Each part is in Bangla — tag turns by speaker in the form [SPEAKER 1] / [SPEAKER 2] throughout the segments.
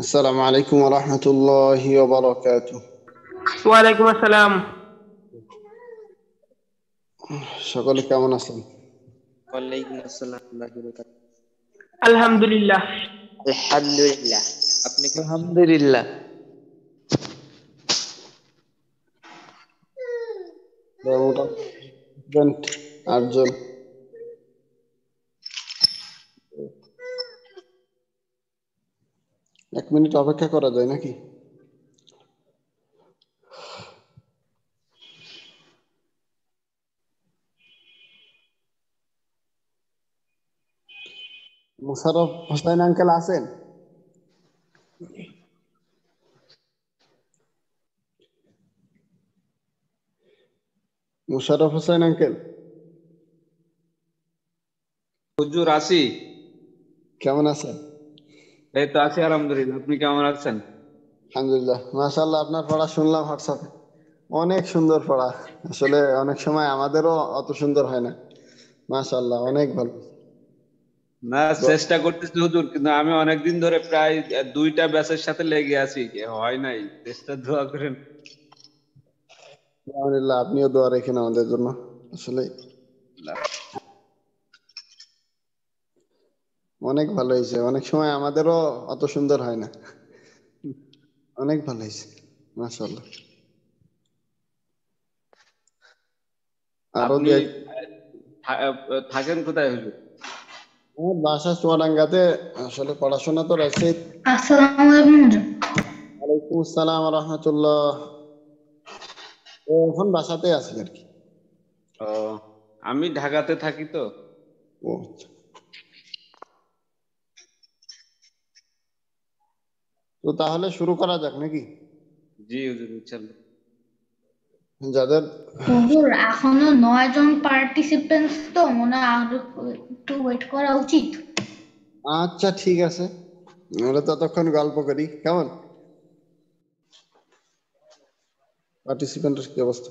[SPEAKER 1] السلام عليكم ورحمة الله وبركاته وعليكم السلام সকলে কেমন আছেন
[SPEAKER 2] ওয়ালাইকুম আসসালাম
[SPEAKER 1] আলহামদুলিল্লাহ আলহামদুলিল্লাহ আপনি আলহামদুলিল্লাহ আটজন এক মিনিট অপেক্ষা করা যায় নাকি মুশারফ হোসাইন আঙ্কেল আছেন মুশারফ হোসাইন আঙ্কেল
[SPEAKER 2] হুজুর আসি কেমন আছেন এই তো আছি আলহামদুলিল্লাহ
[SPEAKER 3] আপনি কেমন আছেন
[SPEAKER 1] আলহামদুলিল্লাহ মাশাআল্লাহ আপনার পড়া শুনলাম হোয়াটসঅ্যাপে অনেক সুন্দর পড়া আসলে অনেক সময় আমাদেরও অত সুন্দর হয় না মাশাআল্লাহ অনেক ভালো
[SPEAKER 2] না চেষ্টা করতেছি হুজুর কিন্তু আমি অনেকদিন ধরে প্রায় দুইটা ব্যাচের সাথে লেগে আছি হয় নাই চেষ্টা দোয়া করেন
[SPEAKER 1] আলহামদুলিল্লাহ আপনিও দোয়া রেখেন আমাদের জন্য আসলে অনেক ভালো হয়েছে অনেক সময় আমাদেরও অত সুন্দর হয় না অনেক ভালো হয়েছে মাশাআল্লাহ আরো থাকেন কোথায় হলো আমার বাসা চুয়াডাঙ্গাতে আসলে পড়াশোনা তো রয়েছে আসসালামু আলাইকুম ওয়ালাইকুম আসসালাম রাহমাতুল্লাহ এখন বাসাতে আছি আর কি
[SPEAKER 3] ও আমি ঢাকাতে থাকি তো
[SPEAKER 1] ও আচ্ছা তো তাহলে শুরু করা যাক নাকি
[SPEAKER 3] জি হুজুর ইনশাআল্লাহ
[SPEAKER 1] যাদের
[SPEAKER 4] হুজুর এখনো নয় জন পার্টিসিপেন্টস তো মনে আর একটু ওয়েট করা উচিত
[SPEAKER 1] আচ্ছা ঠিক আছে আমরা ততক্ষণ গল্প করি কেমন পার্টিসিপেন্টের কি অবস্থা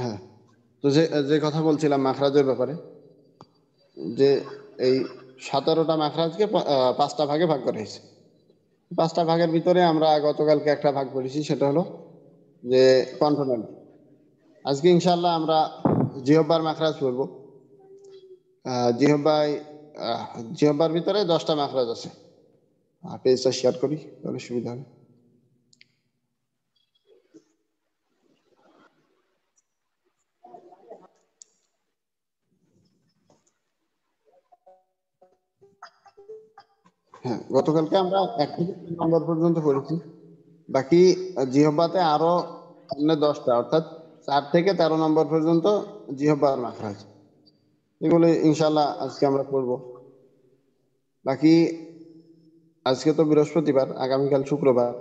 [SPEAKER 1] হ্যাঁ তো যে যে কথা বলছিলাম মাখরাজের ব্যাপারে যে এই সতেরোটা মাখরাজকে পাঁচটা ভাগে ভাগ করা হয়েছে পাঁচটা ভাগের ভিতরে আমরা গতকালকে একটা ভাগ করেছি সেটা হলো যে কন্ট্রোনালি আজকে ইনশাল্লাহ আমরা জিহব্বার মাখরাজ পড়ব জিহব্বাই জিহব্বার ভিতরে দশটা মাখরাজ আছে পেজটা শেয়ার করি তাহলে সুবিধা হবে হ্যাঁ গতকালকে আমরা এক থেকে তিন নম্বর পর্যন্ত পড়েছি বাকি জিহব্বাতে আরো সামনে দশটা অর্থাৎ চার থেকে তেরো নম্বর পর্যন্ত রাখা আছে এগুলো ইনশাল্লাহ আজকে আমরা করব বাকি আজকে তো বৃহস্পতিবার আগামীকাল শুক্রবার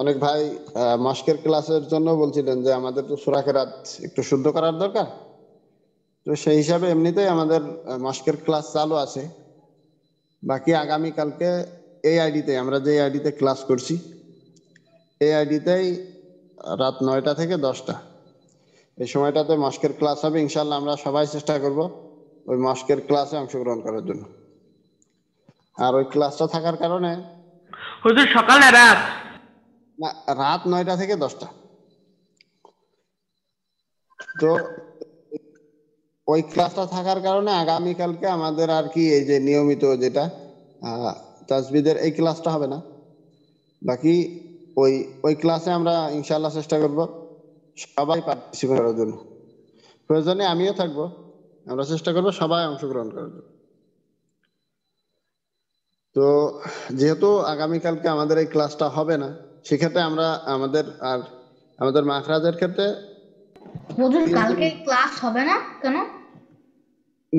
[SPEAKER 1] অনেক ভাই মাস্কের ক্লাসের জন্য বলছিলেন যে আমাদের তো সুরাকে রাত একটু শুদ্ধ করার দরকার তো সেই হিসাবে এমনিতেই আমাদের মাস্কের ক্লাস চালু আছে বাকি আগামীকালকে এই আইডিতে আমরা যে আইডিতে ক্লাস করছি এই আইডিতেই রাত নয়টা থেকে দশটা এই সময়টাতে মাস্কের ক্লাস হবে ইনশাল্লাহ আমরা সবাই চেষ্টা করব ওই মাস্কের ক্লাসে অংশগ্রহণ করার জন্য আর ওই ক্লাসটা থাকার কারণে হুজুর সকাল রাত না রাত নয়টা থেকে দশটা তো ওই ক্লাসটা থাকার কারণে আগামীকালকে আমাদের আর কি এই যে নিয়মিত যেটা তাজবিদের এই ক্লাসটা হবে না বাকি ওই ওই ক্লাসে আমরা ইনশাল্লাহ চেষ্টা করব সবাই পার্টিসিপেট করার জন্য প্রয়োজনে আমিও থাকব আমরা চেষ্টা করব সবাই অংশগ্রহণ করার জন্য তো যেহেতু আগামীকালকে আমাদের এই ক্লাসটা হবে না সেক্ষেত্রে আমরা আমাদের আর আমাদের মাখরাজের ক্ষেত্রে হুজুর
[SPEAKER 4] কালকে ক্লাস হবে না কেন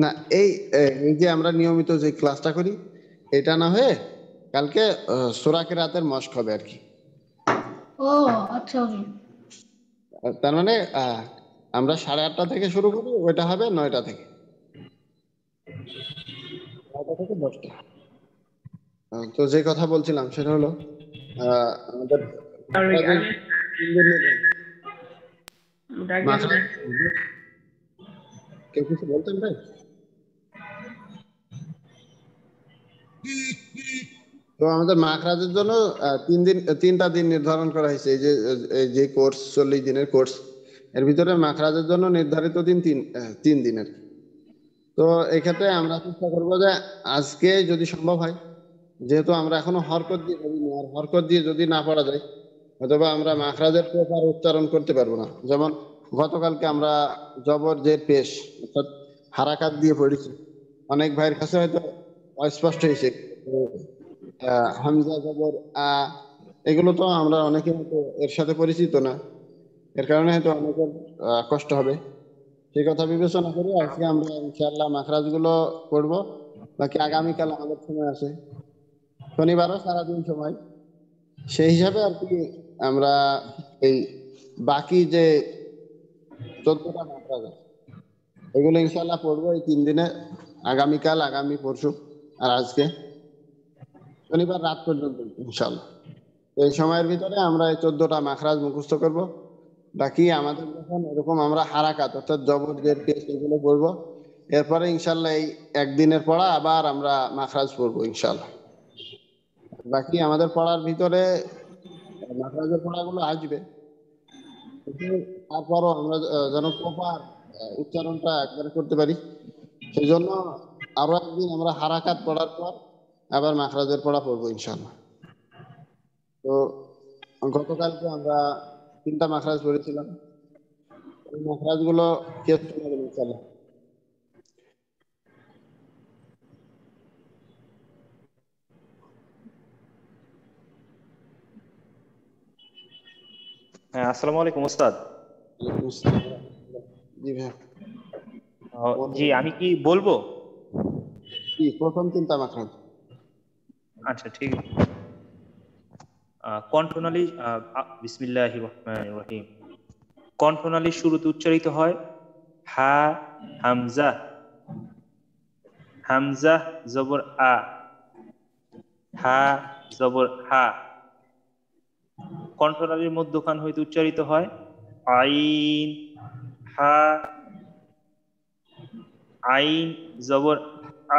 [SPEAKER 1] না এই এই যে আমরা নিয়মিত যে ক্লাসটা করি এটা না হয়ে কালকে সোরাকে রাতের মস্ক হবে আর কি
[SPEAKER 4] ও আচ্ছা, আচ্ছা।
[SPEAKER 1] তার মানে আমরা সাড়ে আটটা থেকে শুরু করি ওইটা হবে নয়টা থেকে নয়টা থেকে দশটা তো যে কথা বলছিলাম সেটা হলো আমাদের তো আমাদের মাখরাজের জন্য তিন দিন তিনটা দিন নির্ধারণ করা হয়েছে এই যে যে কোর্স চল্লিশ দিনের কোর্স এর ভিতরে মাখরাজের জন্য নির্ধারিত দিন তিন তিন দিনের তো এক্ষেত্রে আমরা চেষ্টা করবো যে আজকে যদি সম্ভব হয় যেহেতু আমরা এখনো হরকত দিয়ে আর হরকত দিয়ে যদি না পড়া যায় অথবা আমরা মাখরাজের প্রকার উচ্চারণ করতে পারবো না যেমন গতকালকে আমরা জবর জের পেশ অর্থাৎ হারাকাত দিয়ে পড়েছি অনেক ভাইয়ের কাছে হয়তো অস্পষ্ট হয়েছে হামজা জবর আ এগুলো তো আমরা অনেকে হয়তো এর সাথে পরিচিত না এর কারণে হয়তো অনেকের কষ্ট হবে সেই কথা বিবেচনা করে আজকে আমরা ইনশাআল্লাহ মাখরাজগুলো করবো বাকি আগামীকাল আমাদের সময় আছে শনিবারও সারাদিন সময় সেই হিসাবে আর কি আমরা এই বাকি যে চোদ্দটা মাত্রা এগুলো ইনশাল্লাহ পড়বো এই তিন দিনে আগামীকাল আগামী পরশু আর আজকে শনিবার রাত পর্যন্ত ইনশাল্লাহ এই সময়ের ভিতরে আমরা এই চোদ্দটা মাখরাজ মুখস্থ করব বাকি আমাদের যখন এরকম আমরা হারাকাত অর্থাৎ জবরদের টেস্ট এগুলো করবো এরপরে ইনশাল্লাহ এই একদিনের পড়া আবার আমরা মাখরাজ পড়বো ইনশাল্লাহ বাকি আমাদের পড়ার ভিতরে নাটরাজের পড়াগুলো আসবে তারপরও আমরা যেন প্রপার উচ্চারণটা একবারে করতে পারি সেই জন্য আরো একদিন আমরা হারাকাত পড়ার পর আবার মাখরাজের পড়া পড়বো ইনশাল্লাহ তো গতকালকে আমরা তিনটা মাখরাজ পড়েছিলাম এই মাখরাজগুলো কে ইনশাল্লাহ
[SPEAKER 3] হ্যাঁ আসসালামু আলাইকুম ওস্তাদ জি আমি কি বলবো জি প্রথম তিনটা মাখরাজ আচ্ছা ঠিক কণ্ঠনালী বিসমিল্লাহির রহমানির রহিম কণ্ঠনালী শুরুতে উচ্চারিত হয় হা হামজা হামজা জবর আ হা জবর হা কণ্ঠনালীর মধ্যখান হইতে উচ্চারিত হয় আইন হা আইন জবর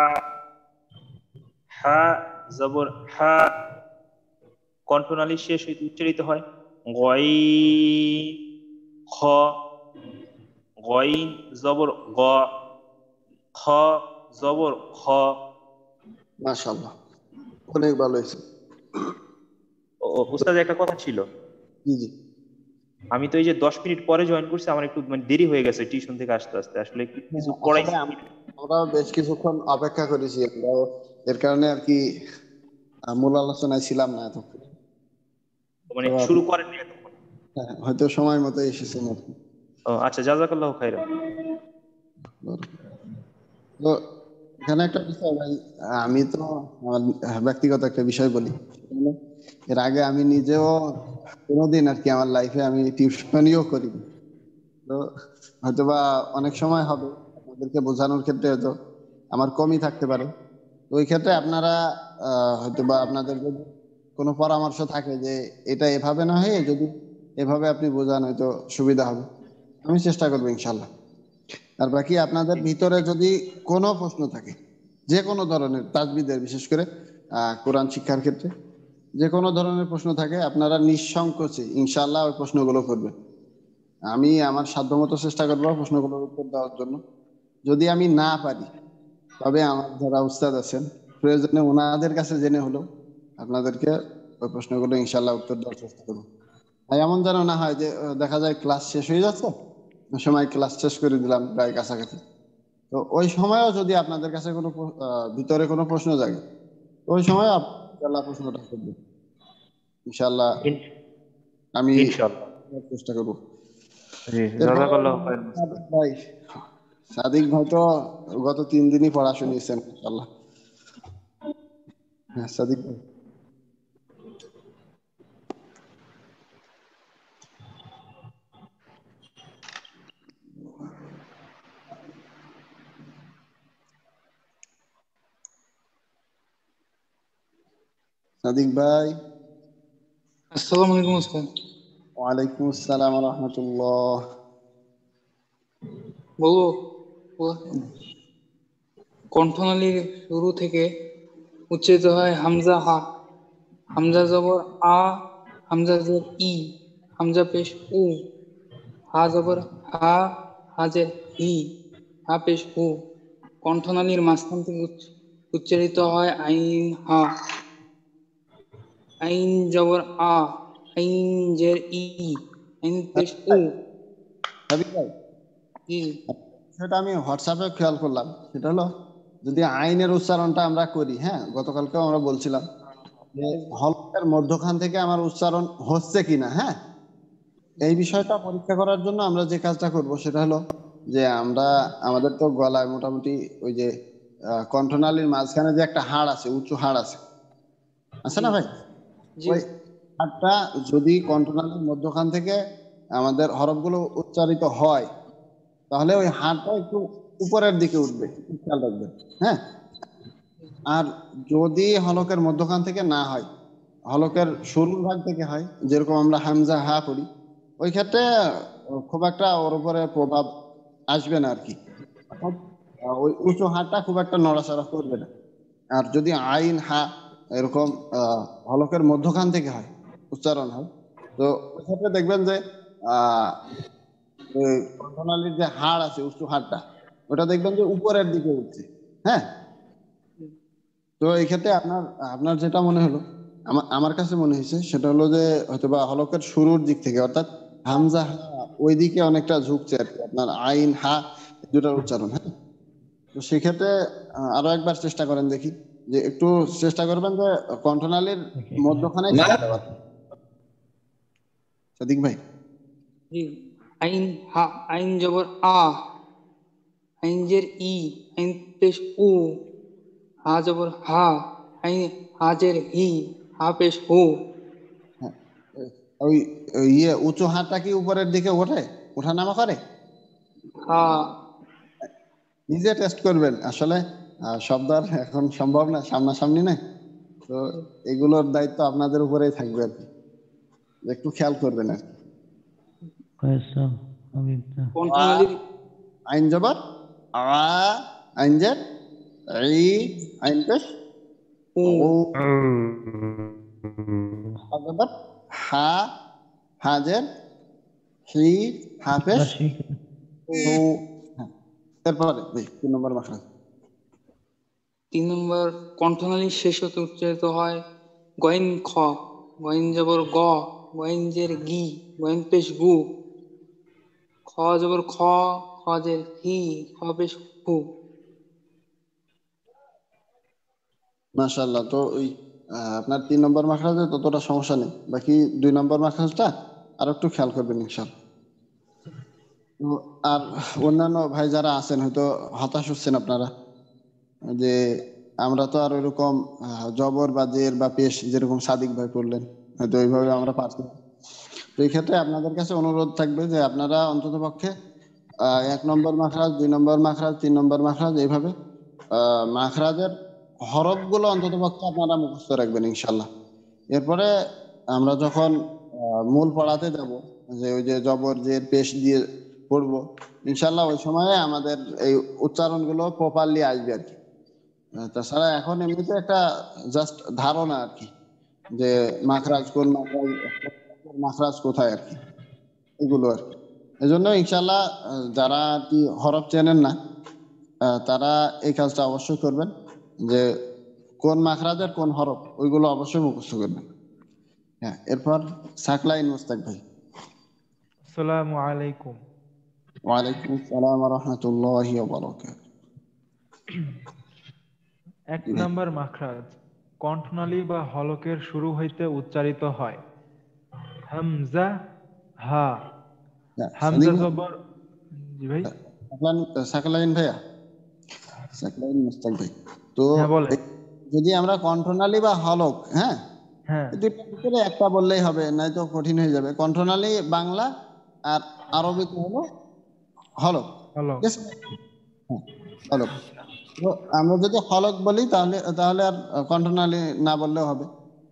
[SPEAKER 3] আ হা জবর হা কণ্ঠনালীর শেষ হইতে উচ্চারিত হয় গই খ গইন জবর গ খ জবর খ মাশাআল্লাহ
[SPEAKER 5] অনেক ভালো হয়েছে
[SPEAKER 3] ওস্তাদ একটা কথা ছিল আমি তো এই যে দশ মিনিট পরে জয়েন করছি আমার একটু মানে দেরি হয়ে গেছে টিউশন থেকে আসতে আসতে আসলে কিছু
[SPEAKER 1] আমরা বেশ কিছুক্ষণ অপেক্ষা করেছি আমরাও এর কারণে আর কি মূল আলোচনায় ছিলাম না মানে শুরু করেন হ্যাঁ, হয়তো সময় মতো এসেছে ও আচ্ছা জাজাকাল্লাহ খাইরা তো এখানে একটা বিষয় ভাই আমি তো আমার ব্যক্তিগত একটা বিষয় বলি এর আগে আমি নিজেও কোনোদিন আর কি আমার লাইফে আমি টিউশনিও করি তো হয়তো বা অনেক সময় হবে আপনাদেরকে বোঝানোর ক্ষেত্রে হয়তো আমার কমই থাকতে পারে তো ওই ক্ষেত্রে আপনারা হয়তো বা আপনাদের যদি কোনো পরামর্শ থাকে যে এটা এভাবে না হয়ে যদি এভাবে আপনি বোঝান হয়তো সুবিধা হবে আমি চেষ্টা করবো ইনশাল্লাহ আর বাকি আপনাদের ভিতরে যদি কোনো প্রশ্ন থাকে যে কোনো ধরনের তাজবিদের বিশেষ করে কোরআন শিক্ষার ক্ষেত্রে যে কোনো ধরনের প্রশ্ন থাকে আপনারা নিঃসংকোচে ইনশাল্লাহ ওই প্রশ্নগুলো করবেন আমি আমার সাধ্যমতো চেষ্টা করবো প্রশ্নগুলোর উত্তর দেওয়ার জন্য যদি আমি না পারি তবে আমার যারা উস্তাদ আছেন প্রয়োজনে ওনাদের কাছে জেনে হলো আপনাদেরকে ওই প্রশ্নগুলো ইনশাল্লাহ উত্তর দেওয়ার চেষ্টা করবো এমন যেন না হয় যে দেখা যায় ক্লাস শেষ হয়ে যাচ্ছে সময় ক্লাস শেষ করে দিলাম প্রায় কাছাকাছি তো ওই সময়ও যদি আপনাদের কাছে কোনো ভিতরে কোনো প্রশ্ন জাগে ওই সময় ইনশাআল্লাহ প্রশ্নটা করব ইনশাআল্লাহ আমি ইনশাআল্লাহ চেষ্টা করব ভাই সাদিক ভাই তো গত তিন দিনই পড়া শুনিয়েছেন ইনশাআল্লাহ হ্যাঁ সাদিক ভাই সাদিক ভাই আসসালামু আলাইকুম ওয়া আলাইকুম আসসালাম ওয়া রাহমাতুল্লাহ বলবো
[SPEAKER 2] কণ্ঠনালীর শুরু থেকে উচ্চারিত হয় হামজা হা হামজা জবর আ হামজা জবর ই হামজা পেশ উ হা জবর হা হাজের ই হা পেশ উ কণ্ঠনালীর মাঝখান থেকে উচ্চারিত হয় আইন হা আইন জবর আ
[SPEAKER 1] আইন জের ই আইন পেশ উ জি সেটা আমি হোয়াটসঅ্যাপে খেয়াল করলাম সেটা হলো যদি আইনের উচ্চারণটা আমরা করি হ্যাঁ গতকালকেও আমরা বলছিলাম যে হলকের মধ্যখান থেকে আমার উচ্চারণ হচ্ছে কিনা হ্যাঁ এই বিষয়টা পরীক্ষা করার জন্য আমরা যে কাজটা করব সেটা হলো যে আমরা আমাদের তো গলায় মোটামুটি ওই যে কণ্ঠনালীর মাঝখানে যে একটা হাড় আছে উঁচু হাড় আছে আছে না ভাই হাতটা যদি কণ্ঠনালীর মধ্যখান থেকে আমাদের হরফগুলো উচ্চারিত হয় তাহলে ওই হাতটা একটু উপরের দিকে উঠবে খেয়াল রাখবেন হ্যাঁ আর যদি হলকের মধ্যখান থেকে না হয় হলকের শুরুর ভাগ থেকে হয় যেরকম আমরা হামজা হা করি ওই ক্ষেত্রে খুব একটা ওর উপরে প্রভাব আসবে না আর কি ওই উঁচু হাতটা খুব একটা নড়াচড়া করবে না আর যদি আইন হা এরকম হলকের মধ্যখান থেকে হয় উচ্চারণ হয় তো ক্ষেত্রে দেখবেন যে কণ্ঠনালীর যে হাড় আছে উঁচু হাড়টা ওটা দেখবেন যে উপরের দিকে উঠছে হ্যাঁ তো এই ক্ষেত্রে আপনার আপনার যেটা মনে হলো আমার আমার কাছে মনে হয়েছে সেটা হলো যে হয়তো বা হলকের শুরুর দিক থেকে অর্থাৎ হামজা ওই দিকে অনেকটা ঝুঁকছে আর কি আপনার আইন হা দুটার উচ্চারণ হ্যাঁ তো সেক্ষেত্রে আরো একবার চেষ্টা করেন দেখি যে একটু চেষ্টা করবেন যে কণ্ঠনালীর মধ্যখানে সাদিক ভাই
[SPEAKER 2] আইন হা আইন জবর আ আইন জের ই আইন পেশ ও
[SPEAKER 1] হা জবর হা আইন হা জের হি হা পেশ হ্যাঁ, ও ওই ইয়ে উঁচু হাতটা কি উপরের দিকে ওঠে ওঠা নামা করে হা নিজে টেস্ট করবেন আসলে শব্দ আর এখন সম্ভব না সামনাসামনি না তো এগুলোর দায়িত্ব আপনাদের উপরেই থাকবে আর কি একটু খেয়াল করবেন আর আইন জবাব আ আইন জের ই আইন পেশ ও জবর হা হাজের হি হাফেজ ও এরপরে তিন নম্বর মাখরাজ তিন
[SPEAKER 2] নম্বর কণ্ঠনালী শেষ হতে উচ্চারিত হয় গয়েন খ গয়েন জবর গ গয়েন জের গি গয়েন পেশ গু খ জবর খ খ জের হি খ পেশ হু
[SPEAKER 1] মাশাআল্লাহ তো ওই আপনার তিন নম্বর মাখরাজে ততটা সমস্যা নেই বাকি দুই নম্বর মাখরাজটা আর একটু খেয়াল করবেন ইনশাআল্লাহ আর অন্যান্য ভাই যারা আছেন হয়তো হতাশ হচ্ছেন আপনারা যে আমরা তো আর ওইরকম জবর বা জের বা পেশ যেরকম সাদিক ভাই করলেন হয়তো ওইভাবে আমরা পারছি তো এই ক্ষেত্রে আপনাদের কাছে অনুরোধ থাকবে যে আপনারা অন্তত পক্ষে এক নম্বর মাখরাজ দুই নম্বর মাখরাজ তিন নম্বর মাখরাজ এইভাবে মাখরাজের হরফগুলো অন্তত পক্ষে আপনারা মুখস্থ রাখবেন ইনশাল্লাহ এরপরে আমরা যখন মূল পড়াতে যাব যে ওই যে জবর যে পেশ দিয়ে পড়বো ইনশাল্লাহ ওই সময়ে আমাদের এই উচ্চারণগুলো প্রপারলি আসবে আর কি তাছাড়া এখন এমনিতে একটা জাস্ট ধারণা আর কি যে মাখরাজ কোন মাখরাজ কোথায় আর কি এগুলো আর কি এজন্য ইনশাল্লাহ যারা আর কি হরফ চেনেন না তারা এই কাজটা অবশ্যই করবেন যে কোন মাখরাজের কোন হরফ ওইগুলো অবশ্যই মুখস্থ করবেন হ্যাঁ এরপর সাকলাইন মুস্তাক ভাই
[SPEAKER 6] আসসালামু আলাইকুম
[SPEAKER 1] ওয়ালাইকুম আসসালাম ওয়া রাহমাতুল্লাহি ওয়া বারাকাতুহু
[SPEAKER 6] এক নাম্বার মাখরাজ কণ্ঠনালী বা হলকের শুরু হইতে উচ্চারিত হয়
[SPEAKER 1] হামজা হা হামজা জবর জি ভাই সাকলাইন ভাইয়া সাকলাইন মুস্তাক ভাই তো হ্যাঁ, যদি আমরা কণ্ঠনালী বা হলক হ্যাঁ হ্যাঁ একটা বললেই হবে তো কঠিন হয়ে যাবে কণ্ঠনালী বাংলা আর আরবিতে হলো হলক হলক হ্যাঁ, হলক আমরা যদি হলক বলি তাহলে তাহলে আর কণ্ঠনালী না বললেও হবে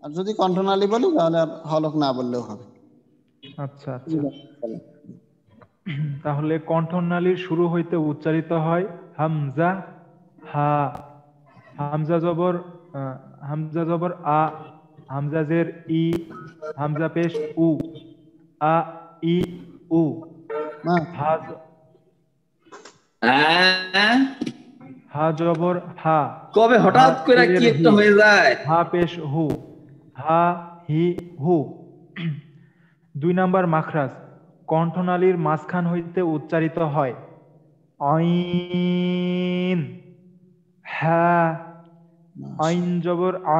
[SPEAKER 1] আর যদি কণ্ঠনালী বলি তাহলে আর হলক না বললেও হবে আচ্ছা,
[SPEAKER 6] আচ্ছা। তাহলে কণ্ঠনালীর শুরু হইতে উচ্চারিত হয় হামজা হা হামজা জবর হামজা জবর আ হামজা জের ই হামজা পেশ উ আ ই উ হা হা জবর হা কবে হঠাৎ করে কি একটা হয়ে যায় হা পেশ হু হা হি হু দুই নাম্বার মাখরাজ কণ্ঠনালীর মাঝখান হইতে উচ্চারিত হয় আইন হা আইন জবর আ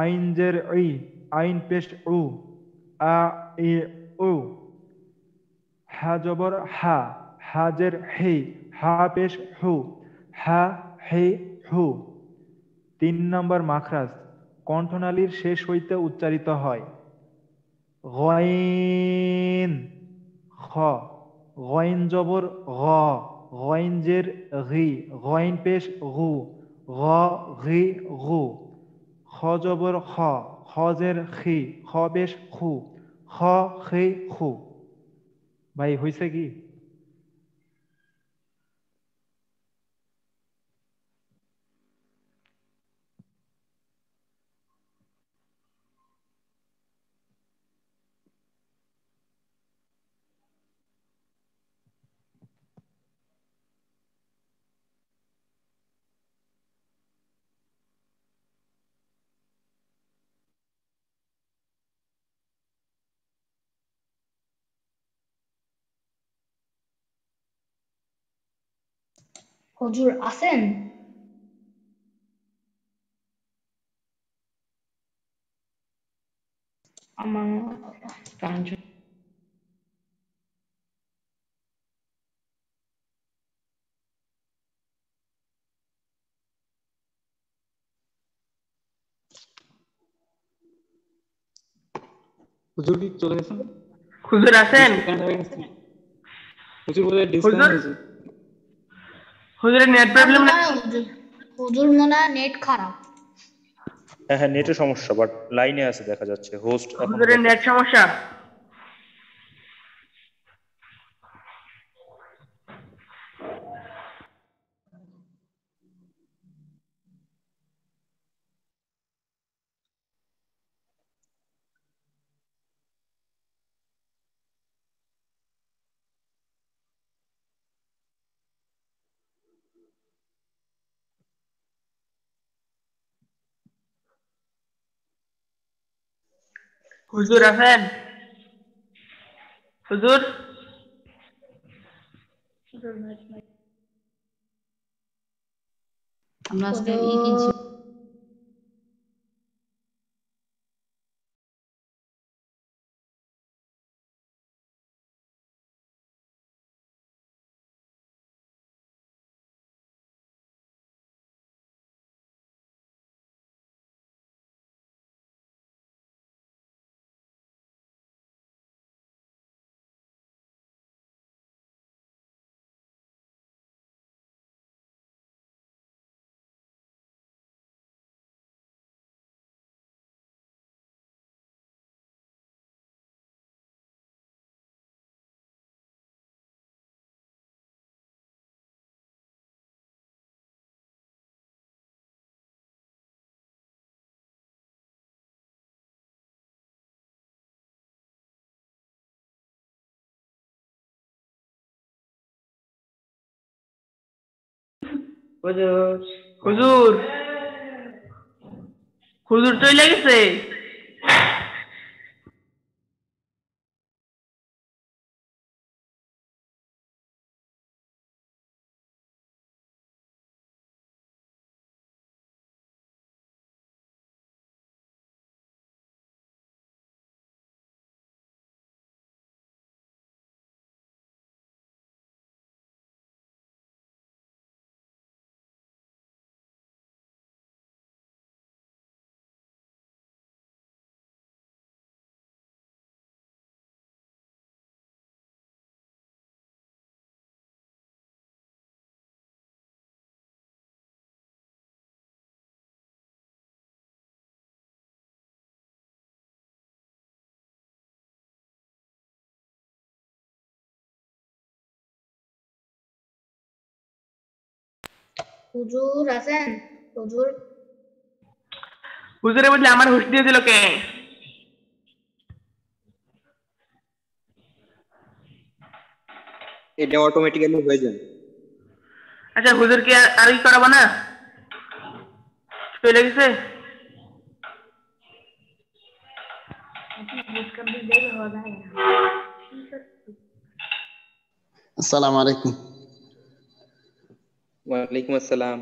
[SPEAKER 6] আইন জের ই আইন পেশ উ আ এ উ হা জবর হা হাজের হে হা পেশ হু হ্যা হে হু তিন নম্বর মাখরাজ কণ্ঠনালীর শেষ হইতে উচ্চারিত হয় গয়েন খ গয়েন জবর গ গয়েনজের ঘি গয়েন পেশ ঘু ঘ ঘি ঘু খ জবর খ খজের খি খ বেশ খু খ খি খু ভাই হয়েছে কি
[SPEAKER 4] হুজুর আছেন?
[SPEAKER 2] হুজুর কি চলে গেছেন হুজুর আছেন হুজুর বলে ডিসকানেক্ট
[SPEAKER 3] হুজুরের নেট প্রবলেম
[SPEAKER 4] হুজুর মনে নেট খারাপ
[SPEAKER 3] হ্যাঁ হ্যাঁ নেটের সমস্যা বাট লাইনে আছে দেখা যাচ্ছে হোস্ট হুজুরের নেট
[SPEAKER 2] সমস্যা
[SPEAKER 6] Huzur Afem?
[SPEAKER 2] Huzur?
[SPEAKER 4] Huzur Najma. I'm হুজুর
[SPEAKER 2] হুজুর
[SPEAKER 6] হুজুর চলে গেছে
[SPEAKER 4] হুজুর আছেন হুজুর
[SPEAKER 5] হুজুরের বদলে আমার হুশ দিয়ে দিল কে
[SPEAKER 2] এটা অটোমেটিক্যালি হয়ে যায় আচ্ছা হুজুরকে আর কি করাবো না চলে গেছে
[SPEAKER 1] আসসালামু আলাইকুম ওয়ালাইকুম আসসালাম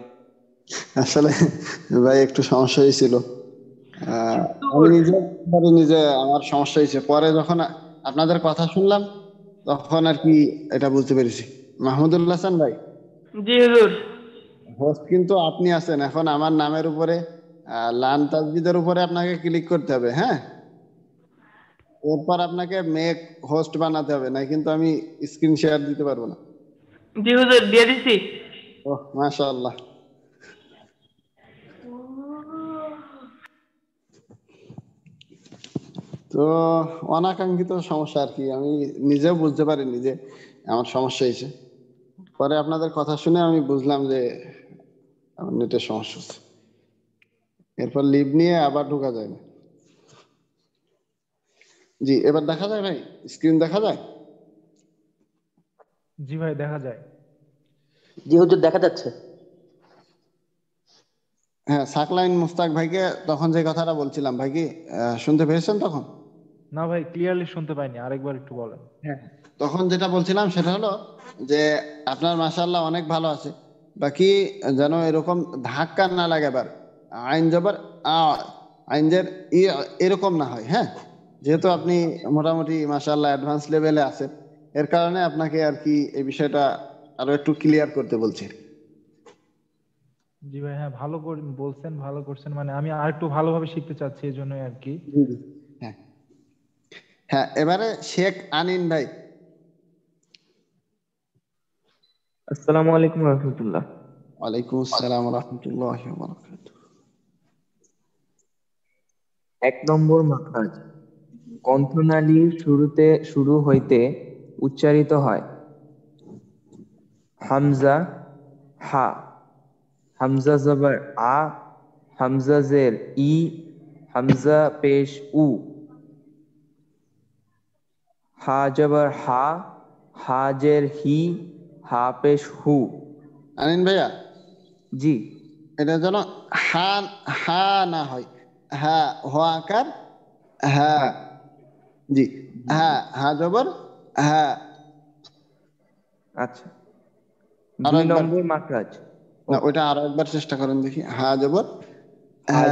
[SPEAKER 1] আসলে ভাই একটু সমস্যা হয়েছিল নিজে নিজে আমার সমস্যা হয়েছে পরে যখন আপনাদের কথা শুনলাম তখন আর কি এটা বুঝতে পেরেছি মাহমুদুল্লাহ হাসান ভাই জি হুজুর হোস্ট কিন্তু আপনি আছেন এখন আমার নামের উপরে লান তাজবিদের উপরে আপনাকে ক্লিক করতে হবে হ্যাঁ এরপর আপনাকে মেক হোস্ট বানাতে হবে না কিন্তু আমি স্ক্রিন শেয়ার দিতে পারবো না জি হুজুর দিয়ে দিছি ওহ oh, মাশাআল্লাহ তো অনাকাঙ্ক্ষিত সমস্যা আর কি আমি নিজেও বুঝতে পারিনি যে আমার সমস্যা হয়েছে পরে আপনাদের কথা শুনে আমি বুঝলাম যে আমার নেটের সমস্যা হচ্ছে এরপর লিভ নিয়ে আবার ঢোকা যায় না জি এবার দেখা যায় ভাই স্ক্রিন দেখা যায়
[SPEAKER 6] জি ভাই দেখা যায়
[SPEAKER 1] যেহেতু দেখা যাচ্ছে হ্যাঁ সাকলাইন মুস্তাক ভাইকে তখন যে কথাটা বলছিলাম ভাই কি শুনতে পেয়েছেন তখন না ভাই ক্লিয়ারলি শুনতে পাইনি আরেকবার একটু বলেন হ্যাঁ তখন যেটা বলছিলাম সেটা হলো যে আপনার মাশাআল্লাহ অনেক ভালো আছে বাকি যেন এরকম ধাক্কা না লাগে এবার আইন জবর আইন ই এরকম না হয় হ্যাঁ যেহেতু আপনি মোটামুটি মাশাআল্লাহ অ্যাডভান্স লেভেলে আছেন এর কারণে আপনাকে আর কি এই বিষয়টা আরো একটু ক্লিয়ার করতে বলছি
[SPEAKER 6] জি ভাই হ্যাঁ ভালো বলছেন ভালো করছেন মানে আমি আর একটু ভালোভাবে শিখতে চাচ্ছি এই জন্যই আর কি হ্যাঁ।,
[SPEAKER 1] হ্যাঁ এবারে শেখ আনিন ভাই আসসালামু আলাইকুম রাহমাতুল্লাহ ওয়ালাইকুম আসসালাম রাহমাতুল্লাহি ওয়া বারাকাতুহু
[SPEAKER 2] এক নম্বর মাখাজ কণ্ঠনালীর শুরুতে শুরু হইতে উচ্চারিত হয় হামজা হা হামজা জবর আ হামজা জের ই হামজা পেশ উ হা জবর হা হা জের হি হা
[SPEAKER 1] পেশ হু আমিন ভাইয়া জি এটা যেন হা হা না হয় হা হ আকার হা জি হ্যাঁ হা জবর হ্যাঁ আচ্ছা দুই নম্বর ওটা একবার চেষ্টা করেন দেখি হা জবর
[SPEAKER 2] হ্যাঁ।,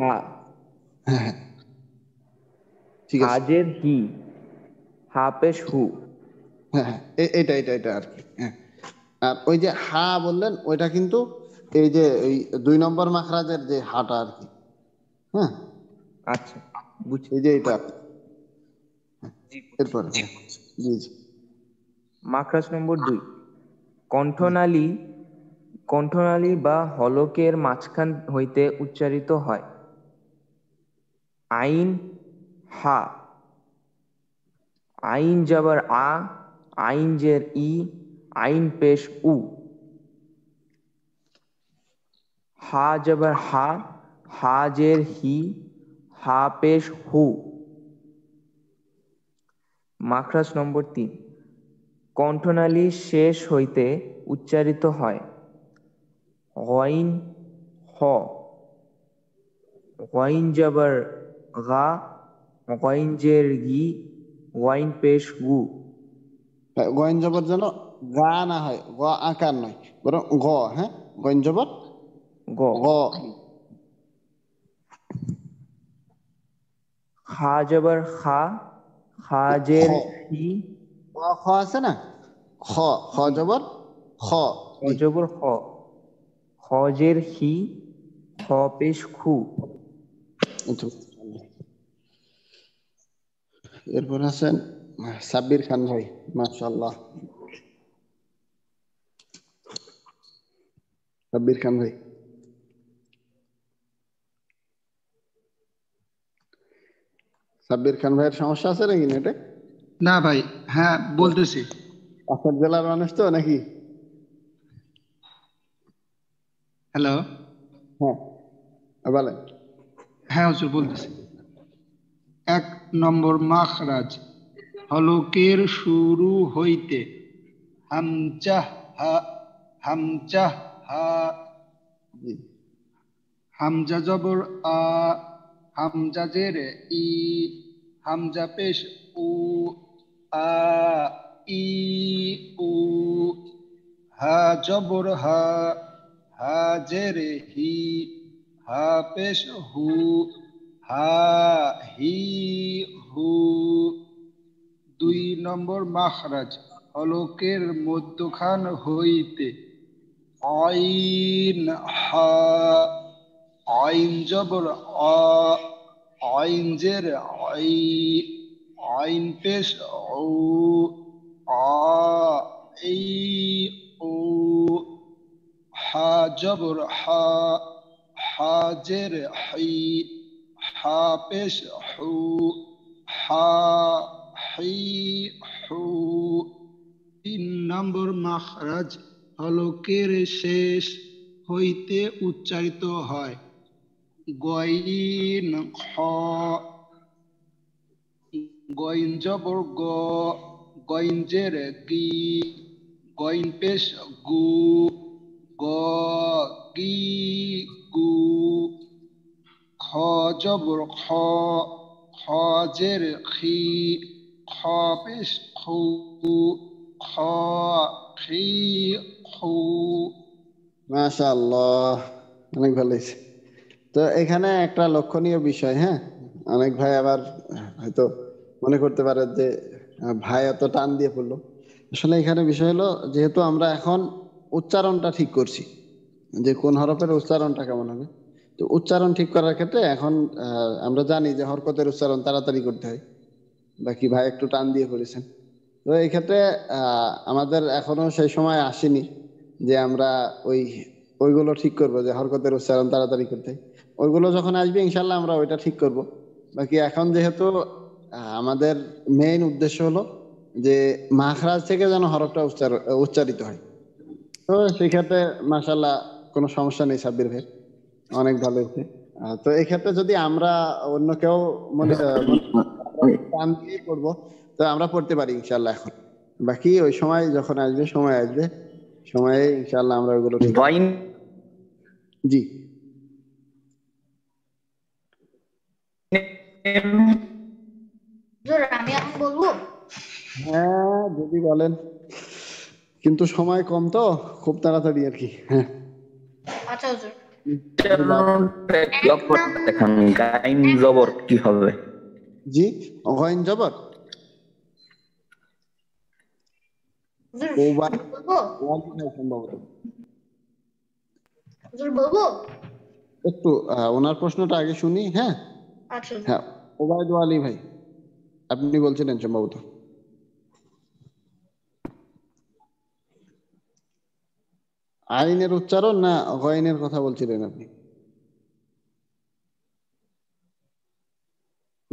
[SPEAKER 2] হ্যাঁ, হ্যাঁ ঠিক আছে হাজের হি
[SPEAKER 1] হা হু হ্যাঁ, হ্যাঁ। এটা এটা এটা আর কি আর ওই যে হা বললেন ওইটা কিন্তু এই যে এই দুই নম্বর মাখরাজের যে হাটা আর কি হ্যাঁ আচ্ছা বুঝছি এই যে এটা
[SPEAKER 2] এরপর জি জি মাখরাজ নম্বর দুই কণ্ঠনালী কণ্ঠনালী বা হলকের মাঝখান হইতে উচ্চারিত হয় আইন হা আইন যাবার আ আইন জের ই আইন পেশ উ হা যাবার হা হা জের হি হা পেশ হু মাখরাস নম্বর তিন কণ্ঠনালী শেষ হইতে উচ্চারিত হয় গইন হ গইন জবর গা গইন জের গি
[SPEAKER 1] গইন পেশ গু গইন হ্যাঁ, জবর যেন গা না হয় গ আকার নয় বরং গ হ্যাঁ গইন জবর গ গ খা জবর খা খা জের খি খ আছে না খ খ জবর খ জবর খ খজের হি খ পেশ খু এরপর আছেন সাব্বির খান ভাই মাশাআল্লাহ সাব্বির খান ভাই সাব্বির খান ভাইয়ের সমস্যা আছে নাকি নেটে না ভাই হ্যাঁ বলতেছি আসার জেলার মানুষ তো নাকি হ্যালো হ্যাঁ
[SPEAKER 5] বলেন হ্যাঁ হুজুর বলতেছি এক নম্বর মাখরাজ হলকের শুরু হইতে হামচা হা হামচা হা হামজা জবর আ হামজা জের ই হামজা পেশ ও আ ই উ হা জবর হা হা জেরে হি হা পেশ হু হা হি হু দুই নম্বর মাখরাজ অলোকের মধ্যখান হইতে আইন হা আইন জবর আ আইন জের আই আইন পেশ ও আ এই ও হা জবর হা হাজের হাই হা পেশ হু হা হাই হু তিন নম্বর মাখরাজ হলকের শেষ হইতে উচ্চারিত হয় গইন খ গইঞ্জ বর্গ গইঞ্জের গি গইনপেশ গু গ গি গু খ জবর খ খের খি খেশ খু খ খি
[SPEAKER 1] খু মাশাল্লাহ অনেক ভালো হয়েছে তো এখানে একটা লক্ষণীয় বিষয় হ্যাঁ অনেক ভাই আবার হয়তো মনে করতে পারে যে ভাই এত টান দিয়ে পড়লো আসলে এখানে বিষয় হলো যেহেতু আমরা এখন উচ্চারণটা ঠিক করছি যে কোন হরফের উচ্চারণটা কেমন হবে তো উচ্চারণ ঠিক করার ক্ষেত্রে এখন আমরা জানি যে হরকতের উচ্চারণ তাড়াতাড়ি করতে হয় বাকি ভাই একটু টান দিয়ে পড়েছেন তো এই ক্ষেত্রে আমাদের এখনো সেই সময় আসেনি যে আমরা ওই ওইগুলো ঠিক করব যে হরকতের উচ্চারণ তাড়াতাড়ি করতে হয় ওইগুলো যখন আসবে ইনশাল্লাহ আমরা ওইটা ঠিক করব বাকি এখন যেহেতু আমাদের মেইন উদ্দেশ্য হলো যে মাখরাজ থেকে যেন হরফটা উচ্চার উচ্চারিত হয় তো সেক্ষেত্রে মাসাল্লাহ কোনো সমস্যা নেই সাব্বির ভাই অনেক ভালো হয়েছে তো এক্ষেত্রে যদি আমরা অন্য কেউ মনে টান দিয়ে করবো তো আমরা পড়তে পারি ইনশাল্লাহ এখন বাকি ওই সময় যখন আসবে সময় আসবে সময়ে ইনশাল্লাহ আমরা ওইগুলো জি
[SPEAKER 4] আমি এখন বলবো
[SPEAKER 1] হ্যাঁ যদি বলেন কিন্তু সময় কম তো খুব তাড়াতাড়ি আর কি হ্যাঁ কি আচ্ছা, হবে জি অগাইন জবর একটু ওনার প্রশ্নটা আগে শুনি হ্যাঁ আচ্ছা, হ্যাঁ ওবায়দ আলী ভাই আপনি বলছিলেন সম্ভবত আইনের উচ্চারণ না গয়নের কথা বলছিলেন আপনি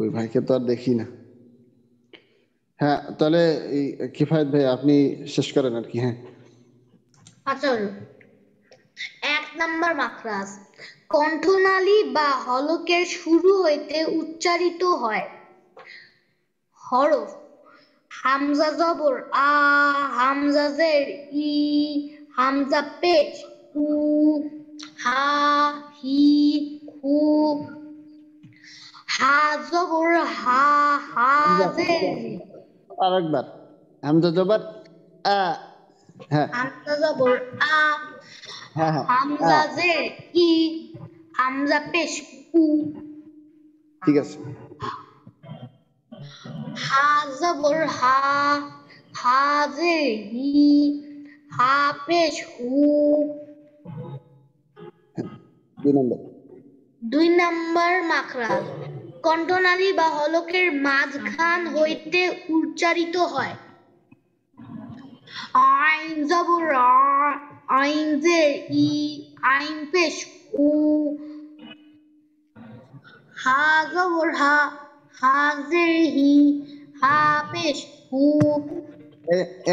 [SPEAKER 1] ওই ভাইকে তো আর দেখি না হ্যাঁ তাহলে কিফায়ত ভাই আপনি শেষ করেন আর কি হ্যাঁ
[SPEAKER 4] আচরণ আচ্ছা, এক নাম্বার মাখরাজ কণ্ঠনালী বা হলকের শুরু হইতে উচ্চারিত হয় হরফ হামজা জবর আ হামজা জের ই হামজা পে উ হা হি খু হা জবর হা হা জের
[SPEAKER 1] আরেকবার হামজা জবর আ হ্যাঁ
[SPEAKER 4] হামজা জবর আ
[SPEAKER 1] হ্যাঁ, হ্যাঁ, হামজা
[SPEAKER 4] জের ই হামজা পেশ উ ঠিক আছে হা হাজে হি হু দুই নম্বর দুই নম্বর কণ্ঠনালী বা হলকের মাঝখান হইতে উচ্চারিত হয় আইন জবর আইন জে ই আইন পেশ উ হা জবর হা হাজির হি
[SPEAKER 1] হু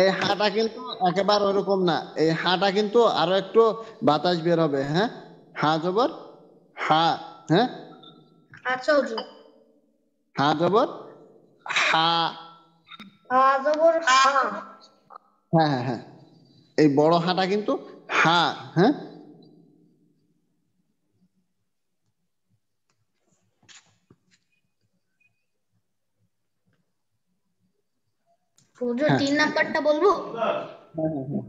[SPEAKER 1] এই হাটা কিন্তু একেবারে ওরকম না এই হাটা কিন্তু আরো একটু বাতাস বের হবে হ্যাঁ হা জবর হা হ্যাঁ হা জবর
[SPEAKER 4] হা হা জবর হা হ্যাঁ
[SPEAKER 1] হ্যাঁ হ্যাঁ এই বড় হাটা কিন্তু হা হ্যাঁ
[SPEAKER 4] প্রজো হ্যাঁ। তিন নাম্বারটা বলবো হ্যাঁ, হ্যাঁ,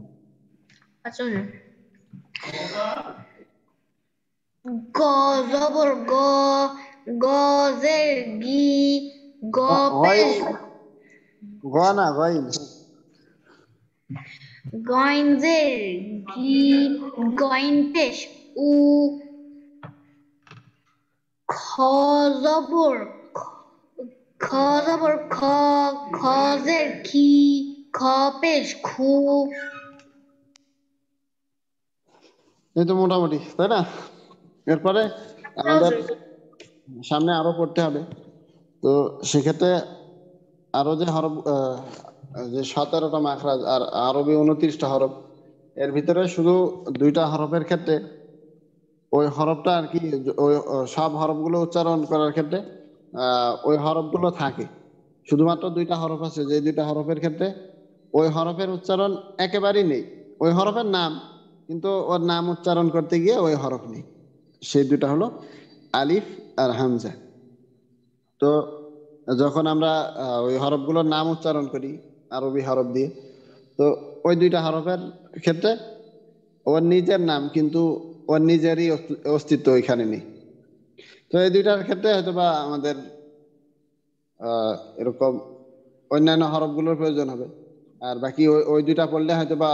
[SPEAKER 4] আচ্ছা গ জবর গ গজের গি গপেশ
[SPEAKER 1] গ না গইন
[SPEAKER 4] গইনজের গি গইনতেশ উ খ জবর খ জবর খ যে খি খ পেশ খু
[SPEAKER 1] এই তো মোটামুটি তাই না এরপরে আমাদের সামনে আরো পড়তে হবে তো সেক্ষেত্রে আরো যে হরফ যে সতেরোটা মাখরাজ আর আরবি উনত্রিশটা হরফ এর ভিতরে শুধু দুইটা হরফের ক্ষেত্রে ওই হরফটা আর কি ওই সব হরফগুলো উচ্চারণ করার ক্ষেত্রে ওই হরফগুলো থাকে শুধুমাত্র দুইটা হরফ আছে যে দুইটা হরফের ক্ষেত্রে ওই হরফের উচ্চারণ একেবারেই নেই ওই হরফের নাম কিন্তু ওর নাম উচ্চারণ করতে গিয়ে ওই হরফ নেই সেই দুটা হলো আলিফ আর হামজা তো যখন আমরা ওই হরফগুলোর নাম উচ্চারণ করি আরবি হরফ দিয়ে তো ওই দুইটা হরফের ক্ষেত্রে ওর নিজের নাম কিন্তু ওর নিজেরই অস্তিত্ব ওইখানে নেই তো এই দুইটার ক্ষেত্রে হয়তো বা আমাদের এরকম অন্যান্য হরফগুলোর প্রয়োজন হবে আর বাকি ওই দুইটা পড়লে হয়তো বা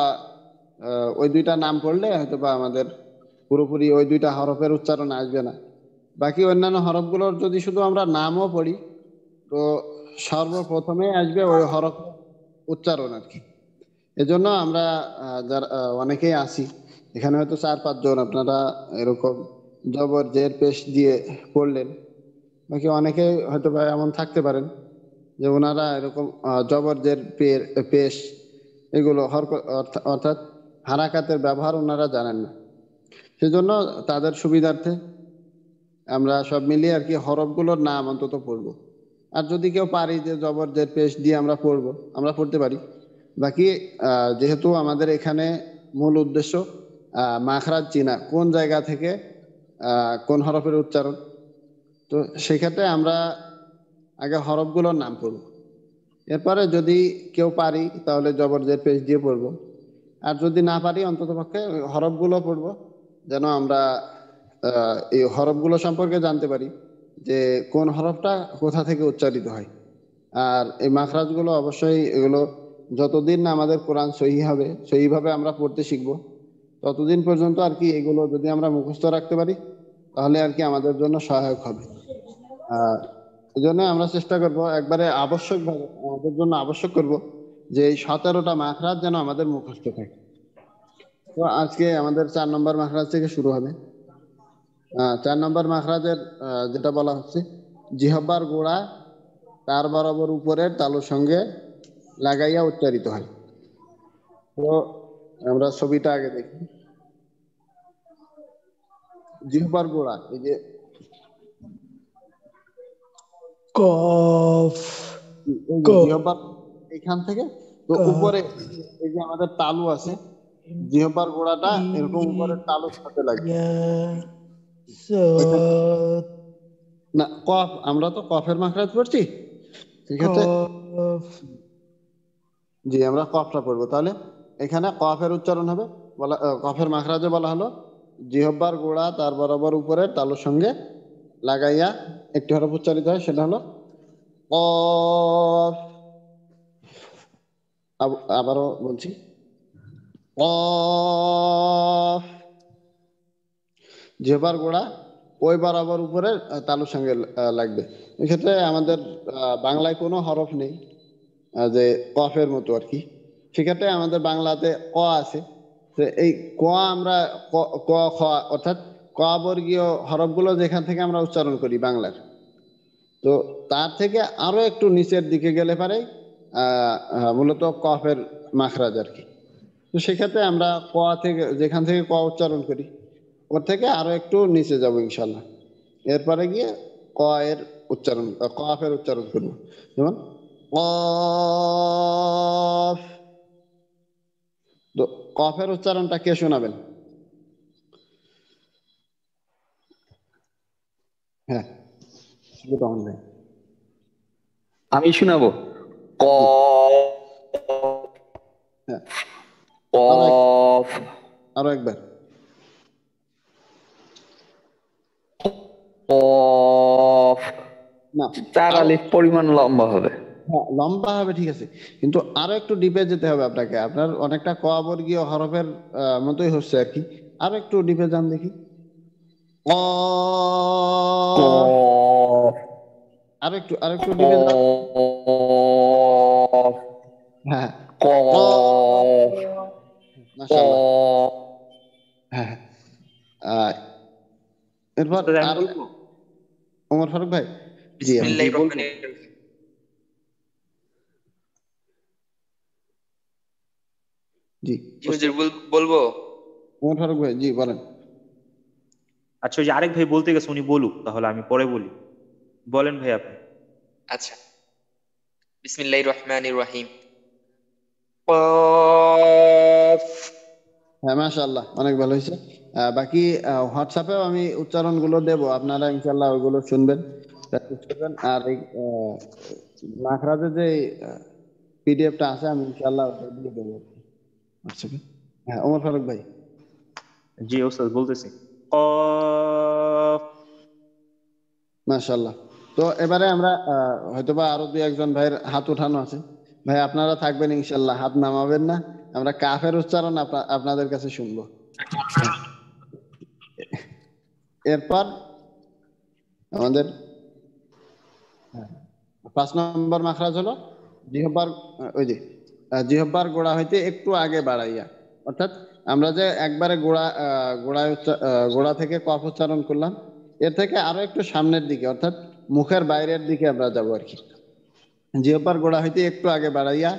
[SPEAKER 1] ওই দুইটা নাম পড়লে হয়তো বা আমাদের পুরোপুরি ওই দুইটা হরফের উচ্চারণ আসবে না বাকি অন্যান্য হরফগুলোর যদি শুধু আমরা নামও পড়ি তো সর্বপ্রথমে আসবে ওই হরফ উচ্চারণ আর কি এজন্য আমরা যারা অনেকেই আছি এখানে হয়তো চার পাঁচজন আপনারা এরকম জবর জের পেশ দিয়ে পড়লেন বাকি অনেকে হয়তো বা এমন থাকতে পারেন যে ওনারা এরকম জবর জের পেশ এগুলো অর্থাৎ হারাকাতের ব্যবহার ওনারা জানেন না সেজন্য তাদের সুবিধার্থে আমরা সব মিলিয়ে আর কি হরফগুলোর নাম অন্তত পড়ব আর যদি কেউ পারি যে জবর জের পেশ দিয়ে আমরা পড়ব আমরা পড়তে পারি বাকি যেহেতু আমাদের এখানে মূল উদ্দেশ্য মাখরাজ চিনা কোন জায়গা থেকে কোন হরফের উচ্চারণ তো সেক্ষেত্রে আমরা আগে হরফগুলোর নাম পড়ব এরপরে যদি কেউ পারি তাহলে জবরজের পেজ দিয়ে পড়ব আর যদি না পারি অন্ততপক্ষে হরফগুলো পড়ব যেন আমরা এই হরফগুলো সম্পর্কে জানতে পারি যে কোন হরফটা কোথা থেকে উচ্চারিত হয় আর এই মাখরাজগুলো অবশ্যই এগুলো যতদিন না আমাদের কোরআন সহি হবে সেইভাবে আমরা পড়তে শিখব ততদিন পর্যন্ত আর কি এগুলো যদি আমরা মুখস্থ রাখতে পারি তাহলে আর কি আমাদের জন্য সহায়ক হবে এই জন্য আমরা চেষ্টা করব একবারে আবশ্যক আমাদের জন্য আবশ্যক করব যে এই সতেরোটা মাখরাজ যেন আমাদের মুখস্থ থাকে তো আজকে আমাদের চার নম্বর মাখরাজ থেকে শুরু হবে চার নম্বর মাখরাজের যেটা বলা হচ্ছে জিহব্বার গোড়া তার বরাবর উপরের তালুর সঙ্গে লাগাইয়া উচ্চারিত হয় তো আমরা ছবিটা আগে দেখি জিহ্বার গোড়া এই যে
[SPEAKER 5] কফ জিহ্বার
[SPEAKER 1] এখান থেকে তো উপরে এই যে আমাদের তালু আছে জিহ্বার গোড়াটা এরকম উপরে তালু সাথে লাগে না কফ আমরা তো কফের মাখরাজ পড়ছি ঠিক আছে জি আমরা কফটা পড়বো তাহলে এখানে কফের উচ্চারণ হবে বলা কফের মাখরাজে বলা হলো জিহব্বার গোড়া তার বরাবর উপরে তালুর সঙ্গে লাগাইয়া একটি হরফ উচ্চারিত হয় সেটা হলো কফ আবারও বলছি কফ জিহ্বার গোড়া ওই বরাবর উপরে তালুর সঙ্গে লাগবে এক্ষেত্রে আমাদের বাংলায় কোনো হরফ নেই যে কফের মতো আর কি সেক্ষেত্রে আমাদের বাংলাতে অ আছে তো এই ক আমরা ক খ অর্থাৎ ক বর্গীয় হরফগুলো যেখান থেকে আমরা উচ্চারণ করি বাংলার তো তার থেকে আরও একটু নিচের দিকে গেলে পারে মূলত কফের মাখরাজ আর কি তো সেক্ষেত্রে আমরা ক থেকে যেখান থেকে ক উচ্চারণ করি ওর থেকে আরও একটু নিচে যাব ইনশাল্লাহ এরপরে গিয়ে ক এর উচ্চারণ কফের উচ্চারণ করব যেমন কফ তো কফের উচ্চারণটা কে শোনাবেন হ্যাঁ আমি শোনাবো ক হ্যাঁ। কফ আরো একবার কফ না চার আলিফ
[SPEAKER 2] পরিমাণ লম্বা হবে
[SPEAKER 1] হ্যাঁ লম্বা হবে ঠিক আছে কিন্তু আরো একটু ডিপে যেতে হবে আপনাকে আপনার অনেকটা ক বর্গীয় হরফের মতোই হচ্ছে আর কি আরো একটু ডিপে যান দেখি আরো একটু আরো একটু ডিপে যান হ্যাঁ হ্যাঁ, হ্যাঁ। এরপর ওমর ফারুক ভাই জি
[SPEAKER 3] আচ্ছা আরেক ভাই বলতে গেছে উনি বলুক তাহলে আমি পরে বলি বলেন ভাই আপনি আচ্ছা বিসমিল্লাহির রহমানির রহিম
[SPEAKER 1] কফ হ্যাঁ মাশাআল্লাহ অনেক ভালো হয়েছে বাকি হোয়াটসঅ্যাপে আমি উচ্চারণ গুলো দেব আপনারা ইনশাআল্লাহ ওগুলো শুনবেন প্র্যাকটিস আর এই মাখরাজে যে পিডিএফটা আছে আমি ইনশাআল্লাহ দিয়ে দেবো আচ্ছা হ্যাঁ ওমর ফারুক ভাই
[SPEAKER 3] জি ওস্তাদ বলতেছি
[SPEAKER 1] কফ মাশাআল্লাহ তো এবারে আমরা হয়তোবা আরো দুই একজন ভাইয়ের হাত উঠানো আছে ভাই আপনারা থাকবেন ইনশাল্লাহ হাত নামাবেন না আমরা কাফের উচ্চারণ আপনাদের কাছে শুনবো এরপর আমাদের হ্যাঁ, পাঁচ নম্বর মাখরাজ হলো জিহবার ওই যে জিহ্বার গোড়া হইতে একটু আগে বাড়াইয়া অর্থাৎ আমরা যে একবারে গোড়া গোড়ায় গোড়া থেকে কফ উচ্চারণ করলাম এর থেকে আরো একটু সামনের দিকে অর্থাৎ মুখের বাইরের দিকে আমরা যাবো আর কি জিহ্বার গোড়া হইতে একটু আগে বাড়াইয়া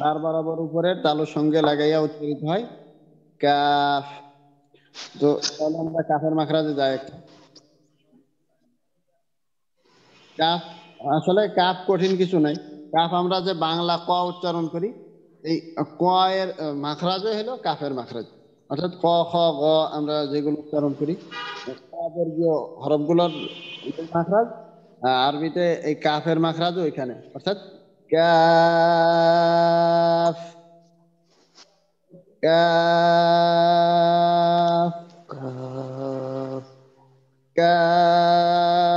[SPEAKER 1] তার বরাবর উপরে তালুর সঙ্গে লাগাইয়া উচ্চারিত হয় কাফ তো তাহলে আমরা কাফের মাখরাজে যাই একটা কাফ আসলে কাফ কঠিন কিছু নাই কাফ আমরা যে বাংলা ক উচ্চারণ করি এই কয়ের মাখরাজও হলো কাফের মাখরাজ অর্থাৎ ক খ গ আমরা যেগুলো উচ্চারণ করি বর্গীয় হরফগুলোর মাখরাজ আরবিতে এই কাফের মাখরাজও ওইখানে অর্থাৎ কাফ কাফ কাফ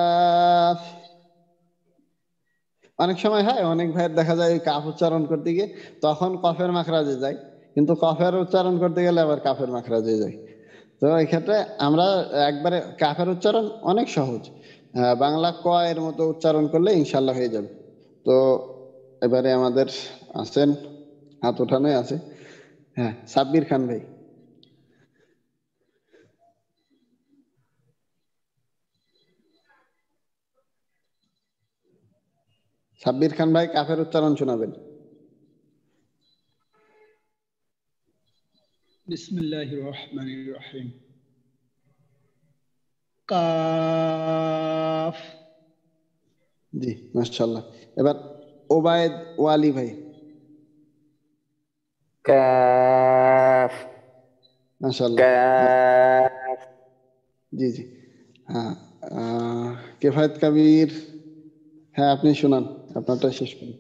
[SPEAKER 1] অনেক সময় হয় অনেক ভাইয়ের দেখা যায় ওই কাফ উচ্চারণ করতে গিয়ে তখন কফের মাখরাজে যায় কিন্তু কফের উচ্চারণ করতে গেলে আবার কাফের মাখরাজে যায় তো এক্ষেত্রে আমরা একবারে কাফের উচ্চারণ অনেক সহজ বাংলা ক এর মতো উচ্চারণ করলে ইনশাল্লাহ হয়ে যাবে তো এবারে আমাদের আছেন হাত উঠানোই আছে হ্যাঁ সাব্বির খান ভাই সাব্বির খান ভাই কাফের উচ্চারণ শোনাবেন
[SPEAKER 5] বিসমিল্লাহ রহমান রহিম
[SPEAKER 1] কাফ জি মাশাআল্লাহ এবার ওবায়দ ওয়ালি ভাই কাফ মাশাআল্লাহ কাফ জি জি হ্যাঁ কেফায়ত কবির হ্যাঁ আপনি শোনান আপনারটা শেষ করুন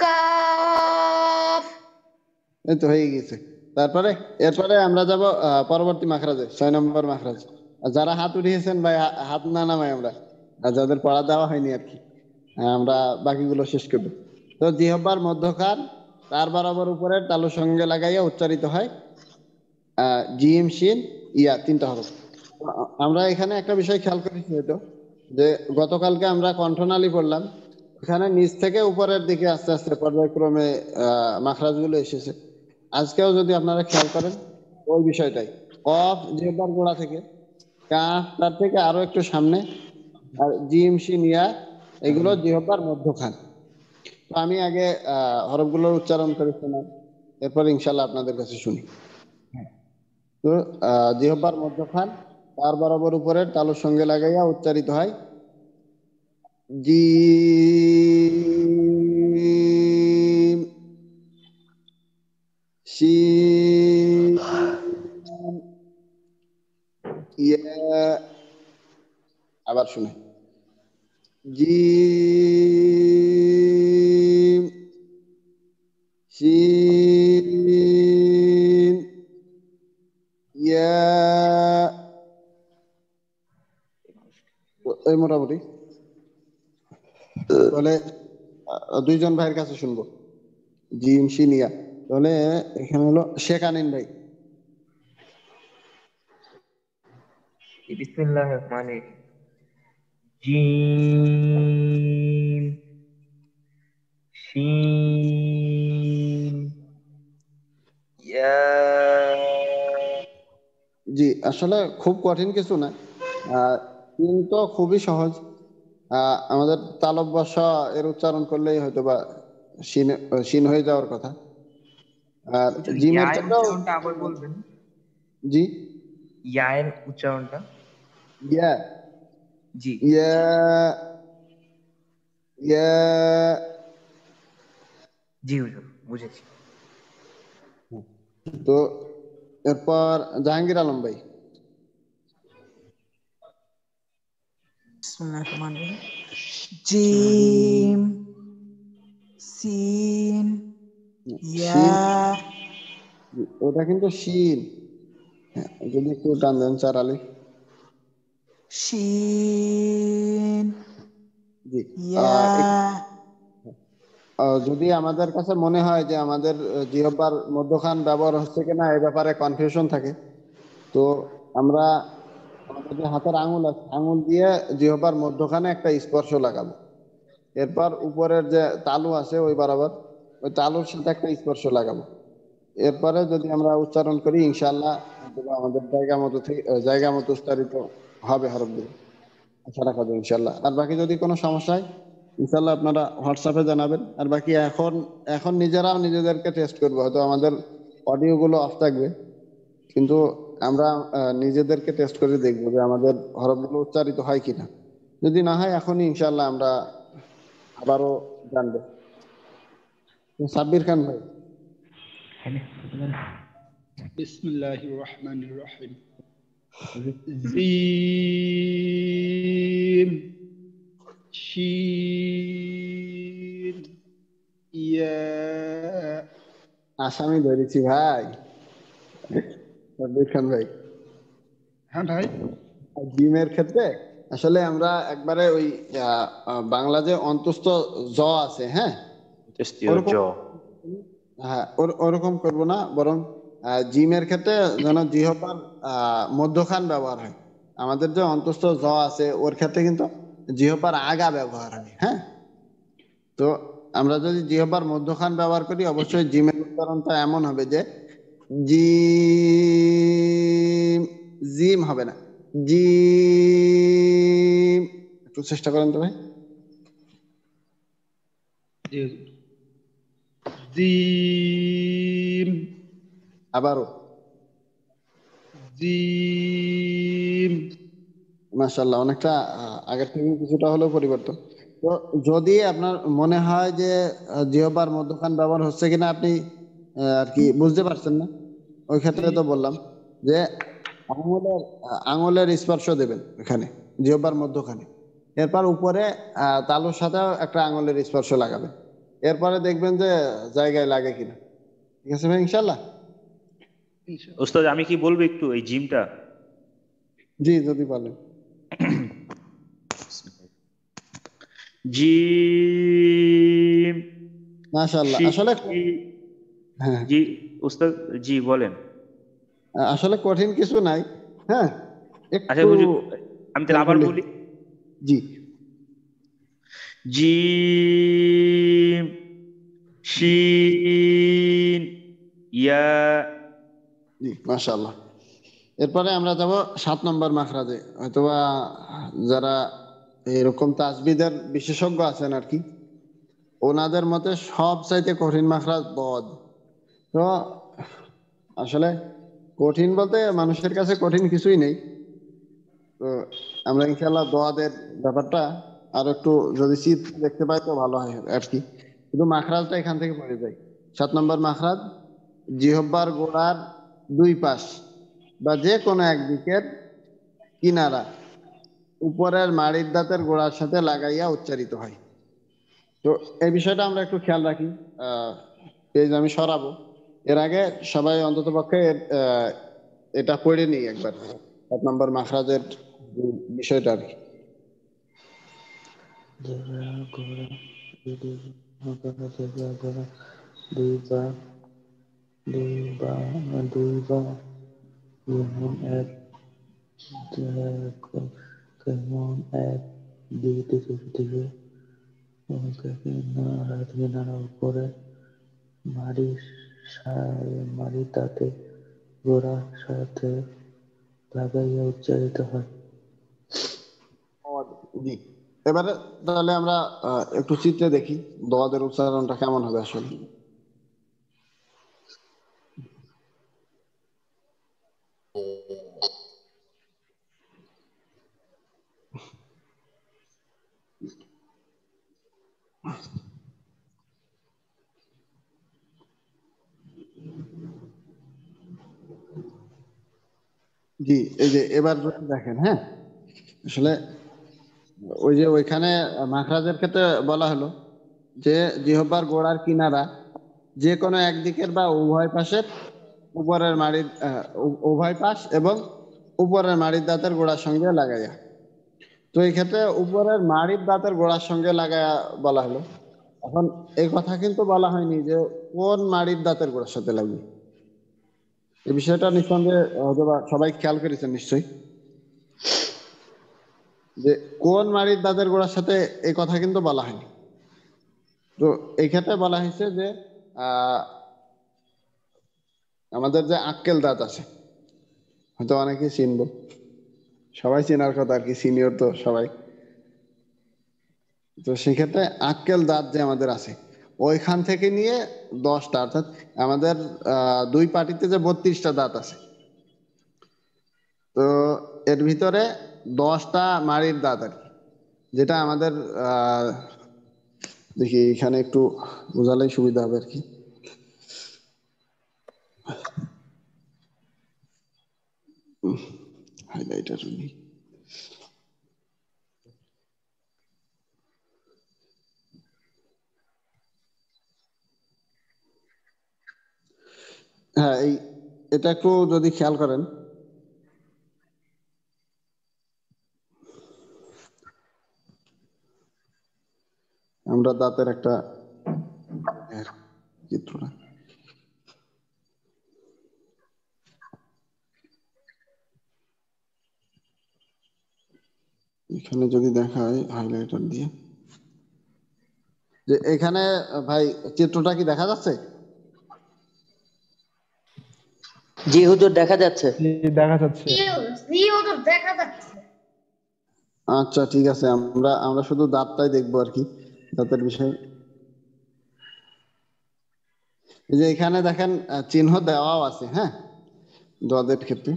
[SPEAKER 1] হ্যাঁ। এই তো হয়ে গেছে তারপরে এরপরে আমরা যাব পরবর্তী মাখরাজে ছয় নম্বর মাখরাজ যারা হাত উঠিয়েছেন ভাই হাত না নামাই আমরা আর যাদের পড়া দেওয়া হয়নি আর কি হ্যাঁ, আমরা বাকিগুলো শেষ করব তো জিহব্বার মধ্যকার তার বরাবর উপরের তালুর সঙ্গে লাগাইয়া উচ্চারিত হয় জিম শিন ইয়া তিনটা হরফ আমরা এখানে একটা বিষয় খেয়াল করেছি হয়তো যে গতকালকে আমরা কণ্ঠনালী পড়লাম এখানে নিচ থেকে উপরের দিকে আস্তে আস্তে পর্যায়ক্রমে মাখরাজ গুলো এসেছে আজকেও যদি আপনারা খেয়াল করেন ওই বিষয়টাই কফ জেব্বার গোড়া থেকে কাফ তার থেকে আরো একটু সামনে আর জিম সিনিয়া এগুলো জিহব্বার মধ্যখান তো আমি আগে হরফগুলোর উচ্চারণ করে শোনাই এরপর ইনশাল্লাহ আপনাদের কাছে শুনি তো জিহব্বার মধ্যখান তার বরাবর উপরের তালুর সঙ্গে লাগাইয়া উচ্চারিত হয় জি সি ইয়ে, আবার শুনে জি সি ইয়া এই মোটামুটি তাহলে দুইজন ভাইয়ের কাছে শুনবো জিম সিনিয়া তাহলে এখানে হলো শেখ আনিন ভাই
[SPEAKER 2] বিসমিল্লাহির রহমানির
[SPEAKER 1] জিম
[SPEAKER 5] শিন
[SPEAKER 1] জি আসলে খুব কঠিন কিছু না আহ তিন তো খুবই সহজ আমাদের তালব এর উচ্চারণ করলেই হয়তো বা সিন হয়ে যাওয়ার কথা আর আচ্ছা, জিমের
[SPEAKER 2] উচ্চারণটা আবার বলবেন জি ইয়া এর উচ্চারণটা
[SPEAKER 1] ইয়া জি ইয়া ইয়া জি বুঝেছি তো এরপর জাহাঙ্গীর আলম ভাই Jim Sin ইয়া ওটা কিন্তু শিন যদি একটু টান দেন স্যার আলী শিন যদি আমাদের কাছে মনে হয় যে আমাদের জিহব্বার মধ্যখান ব্যবহার হচ্ছে কিনা এ ব্যাপারে কনফিউশন থাকে তো আমরা আমাদের হাতের আঙুল আছে আঙুল দিয়ে জিহবার মধ্যখানে একটা স্পর্শ লাগাবো এরপর উপরের যে তালু আছে ওই বরাবর ওই তালুর সাথে একটা স্পর্শ লাগাবো এরপরে যদি আমরা উচ্চারণ করি ইনশাল্লাহ আমাদের জায়গা মতো জায়গা মতো উচ্চারিত হবে হরফগুলো আশা রাখা যায় ইনশাল্লাহ আর বাকি যদি কোনো সমস্যা হয় ইনশাল্লাহ আপনারা হোয়াটসঅ্যাপে জানাবেন আর বাকি এখন এখন নিজেরাও নিজেদেরকে টেস্ট করবো হয়তো আমাদের অডিওগুলো অফ থাকবে কিন্তু আমরা নিজেদেরকে টেস্ট করে দেখবো যে আমাদের হরফগুলো উচ্চারিত হয় কিনা যদি না হয় এখনই ইনশাল্লাহ আমরা আবারও জানবো সাব্বির খান ভাই بسم আসামি ধরেছি ভাই সাব্বির খান ভাই হ্যাঁ ভাই এর ক্ষেত্রে আসলে আমরা একবারে ওই বাংলা যে অন্তস্থ জ আছে হ্যাঁ হ্যাঁ ওরকম করব না বরং এর ক্ষেত্রে যেন জিহপার মধ্যখান ব্যবহার হয় আমাদের যে অন্তস্থ জ আছে ওর ক্ষেত্রে কিন্তু জিহপার আগা ব্যবহার হয় হ্যাঁ তো আমরা যদি জিহপার মধ্যখান ব্যবহার করি অবশ্যই জিমের উচ্চারণটা এমন হবে যে জিম জিম হবে না জিম একটু চেষ্টা করেন তো ভাই জিম আবারও জিম মাশাল্লাহ অনেকটা আগের থেকে কিছুটা হলেও পরিবর্তন তো যদি আপনার মনে হয় যে জিওবার মধ্যখান ব্যবহার হচ্ছে কিনা আপনি আর কি বুঝতে পারছেন না ওই ক্ষেত্রে তো বললাম যে আঙুলের আঙুলের স্পর্শ দেবেন এখানে জিহ্বার মধ্যখানে এরপর উপরে তালুর সাথে একটা আঙুলের স্পর্শ লাগাবেন এরপরে দেখবেন যে জায়গায় লাগে কিনা ঠিক আছে ভাই ইনশাল্লাহ
[SPEAKER 3] ওস্তাদ আমি কি বলবো একটু এই জিমটা
[SPEAKER 1] জি যদি পারেন জি মাশাআল্লাহ আসলে
[SPEAKER 3] হ্যাঁ। জি উস্তাদ জি বলেন
[SPEAKER 1] আসলে কঠিন কিছু নাই হ্যাঁ একটু আচ্ছা,
[SPEAKER 3] আমি তাহলে হ্যাঁ, আবার বলি জি জি শিন
[SPEAKER 1] ইয়া জি মাশাআল্লাহ এরপরে আমরা যাব সাত নম্বর মাখরাজে অথবা যারা এরকম তাজবিদের বিশেষজ্ঞ আছেন আর কি ওনাদের মতে সব চাইতে কঠিন মাখরাজ বদ তো আসলে কঠিন বলতে মানুষের কাছে কঠিন কিছুই নেই তো আমরা ইনশাল্লাহ দোয়াদের ব্যাপারটা আর একটু যদি শীত দেখতে পাই তো ভালো হয় আর কি শুধু মাখরাজটা এখান থেকে পড়ে যায় সাত নম্বর মাখরাজ জিহব্বার গোড়ার দুই পাশ বা যে কোনো একদিকের কিনারা উপরের মাড়ির দাঁতের গোড়ার সাথে লাগাইয়া উচ্চারিত হয় তো এই বিষয়টা আমরা একটু খেয়াল রাখি আহ পেজ আমি সরাবো এর আগে সবাই অন্তত পক্ষে এটা পড়ে নিই একবার এক নম্বর মাখরাজের বিষয়টা আর
[SPEAKER 2] কি উপরে মারি দাঁতে গোড়ার সাথে লাগাইয়া উচ্চারিত হয়
[SPEAKER 1] জি এবারে তাহলে আমরা একটু চিত্রে দেখি দোয়াদের উচ্চারণটা কেমন হবে আসলে জি এই যে এবার দেখেন হ্যাঁ আসলে ওই যে ওইখানে মাখরাজের ক্ষেত্রে বলা হলো যে জিহব্বার গোড়ার কিনারা যে কোনো একদিকের বা উভয় পাশের উপরের মাড়ির উভয় পাশ এবং উপরের মাড়ির দাঁতের গোড়ার সঙ্গে লাগাইয়া তো এই ক্ষেত্রে উপরের মাড়ির দাঁতের গোড়ার সঙ্গে লাগাইয়া বলা হলো এখন এই কথা কিন্তু বলা হয়নি যে কোন মাড়ির দাঁতের গোড়ার সাথে লাগবে এই বিষয়টা নিঃসন্দেহে সবাই খেয়াল করেছেন নিশ্চয়ই যে কোন মারির দাদের গোড়ার সাথে এই কথা কিন্তু বলা হয়নি তো এই ক্ষেত্রে বলা হয়েছে যে আমাদের যে আক্কেল দাঁত আছে হয়তো অনেকে চিনব সবাই চেনার কথা আর কি সিনিয়র তো সবাই তো সেক্ষেত্রে আক্কেল দাঁত যে আমাদের আছে ওইখান থেকে নিয়ে দশটা অর্থাৎ আমাদের দুই পার্টিতে যে বত্রিশটা দাঁত আছে তো এর ভিতরে দশটা মাড়ির দাঁত আর কি যেটা আমাদের দেখি এখানে একটু বোঝালেই সুবিধা হবে আর কি
[SPEAKER 5] হাইলাইটার নেই
[SPEAKER 1] হ্যাঁ এই এটা একটু যদি খেয়াল করেন আমরা দাঁতের একটা চিত্রটা এখানে যদি দেখা হয় হাইলাইটার দিয়ে যে এখানে ভাই চিত্রটা কি দেখা যাচ্ছে জি হুজুর দেখা যাচ্ছে দেখা যাচ্ছে
[SPEAKER 4] জি হুজুর দেখা যাচ্ছে
[SPEAKER 1] আচ্ছা ঠিক আছে আমরা আমরা শুধু দাঁতটাই দেখবো আর কি দাঁতের বিষয় যে এখানে দেখেন চিহ্ন দেওয়াও আছে হ্যাঁ দোয়াদের ক্ষেত্রে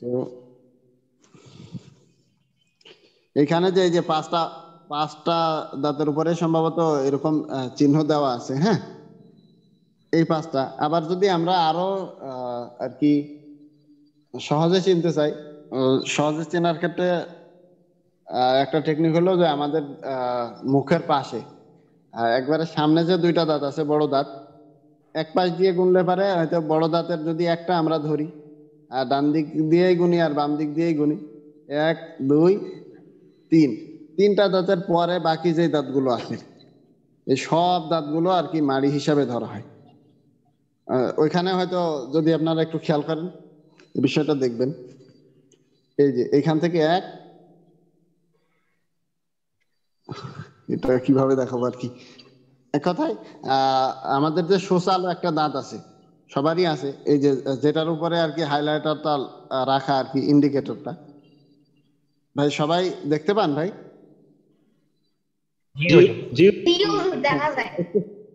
[SPEAKER 1] তো এখানে যে এই যে পাঁচটা পাঁচটা দাঁতের উপরে সম্ভবত এরকম চিহ্ন দেওয়া আছে হ্যাঁ এই পাঁচটা আবার যদি আমরা আরো আর কি সহজে চিনতে চাই সহজে চেনার ক্ষেত্রে একটা টেকনিক হলো যে আমাদের মুখের পাশে একবারে সামনে যে দুইটা দাঁত আছে বড় দাঁত এক পাশ দিয়ে গুনলে পারে হয়তো বড় দাঁতের যদি একটা আমরা ধরি আর ডান দিক দিয়েই গুনি আর বাম দিক দিয়েই গুনি এক দুই তিন তিনটা দাঁতের পরে বাকি যে দাঁতগুলো আছে এই সব দাঁতগুলো আর কি মাড়ি হিসাবে ধরা হয় ওইখানে হয়তো যদি আপনারা একটু খেয়াল করেন বিষয়টা দেখবেন এই যে এখান থেকে এক এটা কিভাবে দেখাবো আর কি এক কথায় আমাদের যে সোশ্যাল একটা দাঁত আছে সবারই আছে এই যে যেটার উপরে আর কি হাইলাইটারটা রাখা আর কি ইন্ডিকেটরটা ভাই সবাই দেখতে পান ভাই জি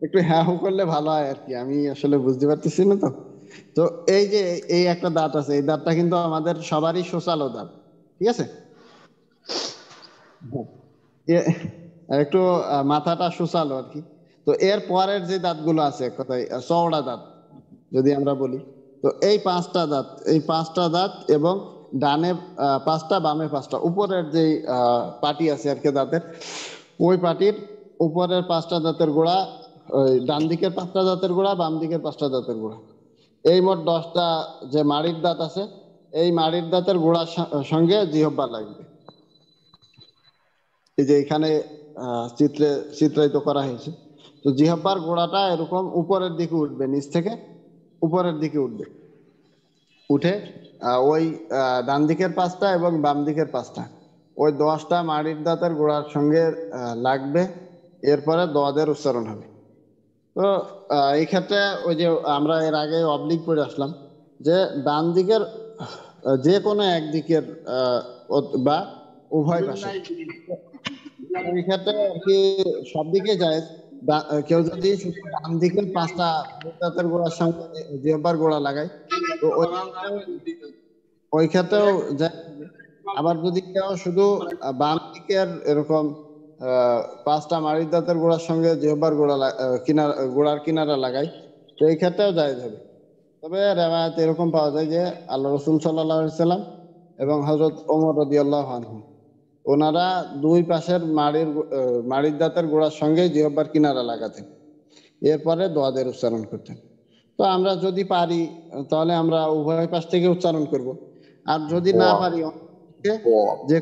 [SPEAKER 1] একটু হ্যাঁ হু করলে ভালো হয় আর কি আমি আসলে বুঝতে পারতেছি না তো তো এই যে এই একটা দাঁত আছে এই দাঁতটা কিন্তু আমাদের সবারই শোষালো দাঁত ঠিক আছে হ্যাঁ। একটু মাথাটা শোষালো আর কি তো এর পরের যে দাঁতগুলো আছে কোথায় চওড়া দাঁত যদি আমরা বলি তো এই পাঁচটা দাঁত এই পাঁচটা দাঁত এবং ডানে পাঁচটা বামে পাঁচটা উপরের যে পাটি আছে আর কি দাঁতের ওই পাটির উপরের পাঁচটা দাঁতের গোড়া ওই ডান দিকের পাঁচটা দাঁতের গোড়া বাম দিকের পাঁচটা দাঁতের গোড়া এই মোট দশটা যে মাড়ির দাঁত আছে এই মাড়ির দাঁতের গোড়ার সঙ্গে জিহব্বা লাগবে এই যে এখানে চিত্রে চিত্রায়িত করা হয়েছে তো জিহব্বার গোড়াটা এরকম উপরের দিকে উঠবে নিচ থেকে উপরের দিকে উঠবে উঠে ওই ডান দিকের পাঁচটা এবং বাম দিকের পাঁচটা ওই দশটা মাড়ির দাঁতের গোড়ার সঙ্গে লাগবে এরপরে দোয়াদের উচ্চারণ হবে তো এই ক্ষেত্রে ওই যে আমরা এর আগে অবলিক পড়ে আসলাম যে ডান দিকের যে কোনো এক দিকের বা উভয় পাশে এই ক্ষেত্রে আর কি সব দিকে যায় কেউ যদি ডান দিকের পাঁচটা দাঁতের গোড়ার সঙ্গে জিহ্বার গোড়া লাগায় তো ওই ক্ষেত্রেও আবার যদি কেউ শুধু বাম দিকের এরকম পাঁচটা মাড়ির দাঁতের গোড়ার সঙ্গে জিহ্বার গোড়া কিনার গোড়ার কিনারা লাগাই তো এই ক্ষেত্রেও যায় যাবে তবে রেওয়ায়ত এরকম পাওয়া যায় যে আল্লাহ রসুল সাল্লাহ এবং হজরত ওমর রদি আল্লাহ আনহু ওনারা দুই পাশের মাড়ির মাড়ির দাঁতের গোড়ার সঙ্গে জিহব্বার কিনারা লাগাতেন এরপরে দোয়াদের উচ্চারণ করতেন তো আমরা যদি পারি তাহলে আমরা উভয় পাশ থেকে উচ্চারণ করব আর যদি না পারি যে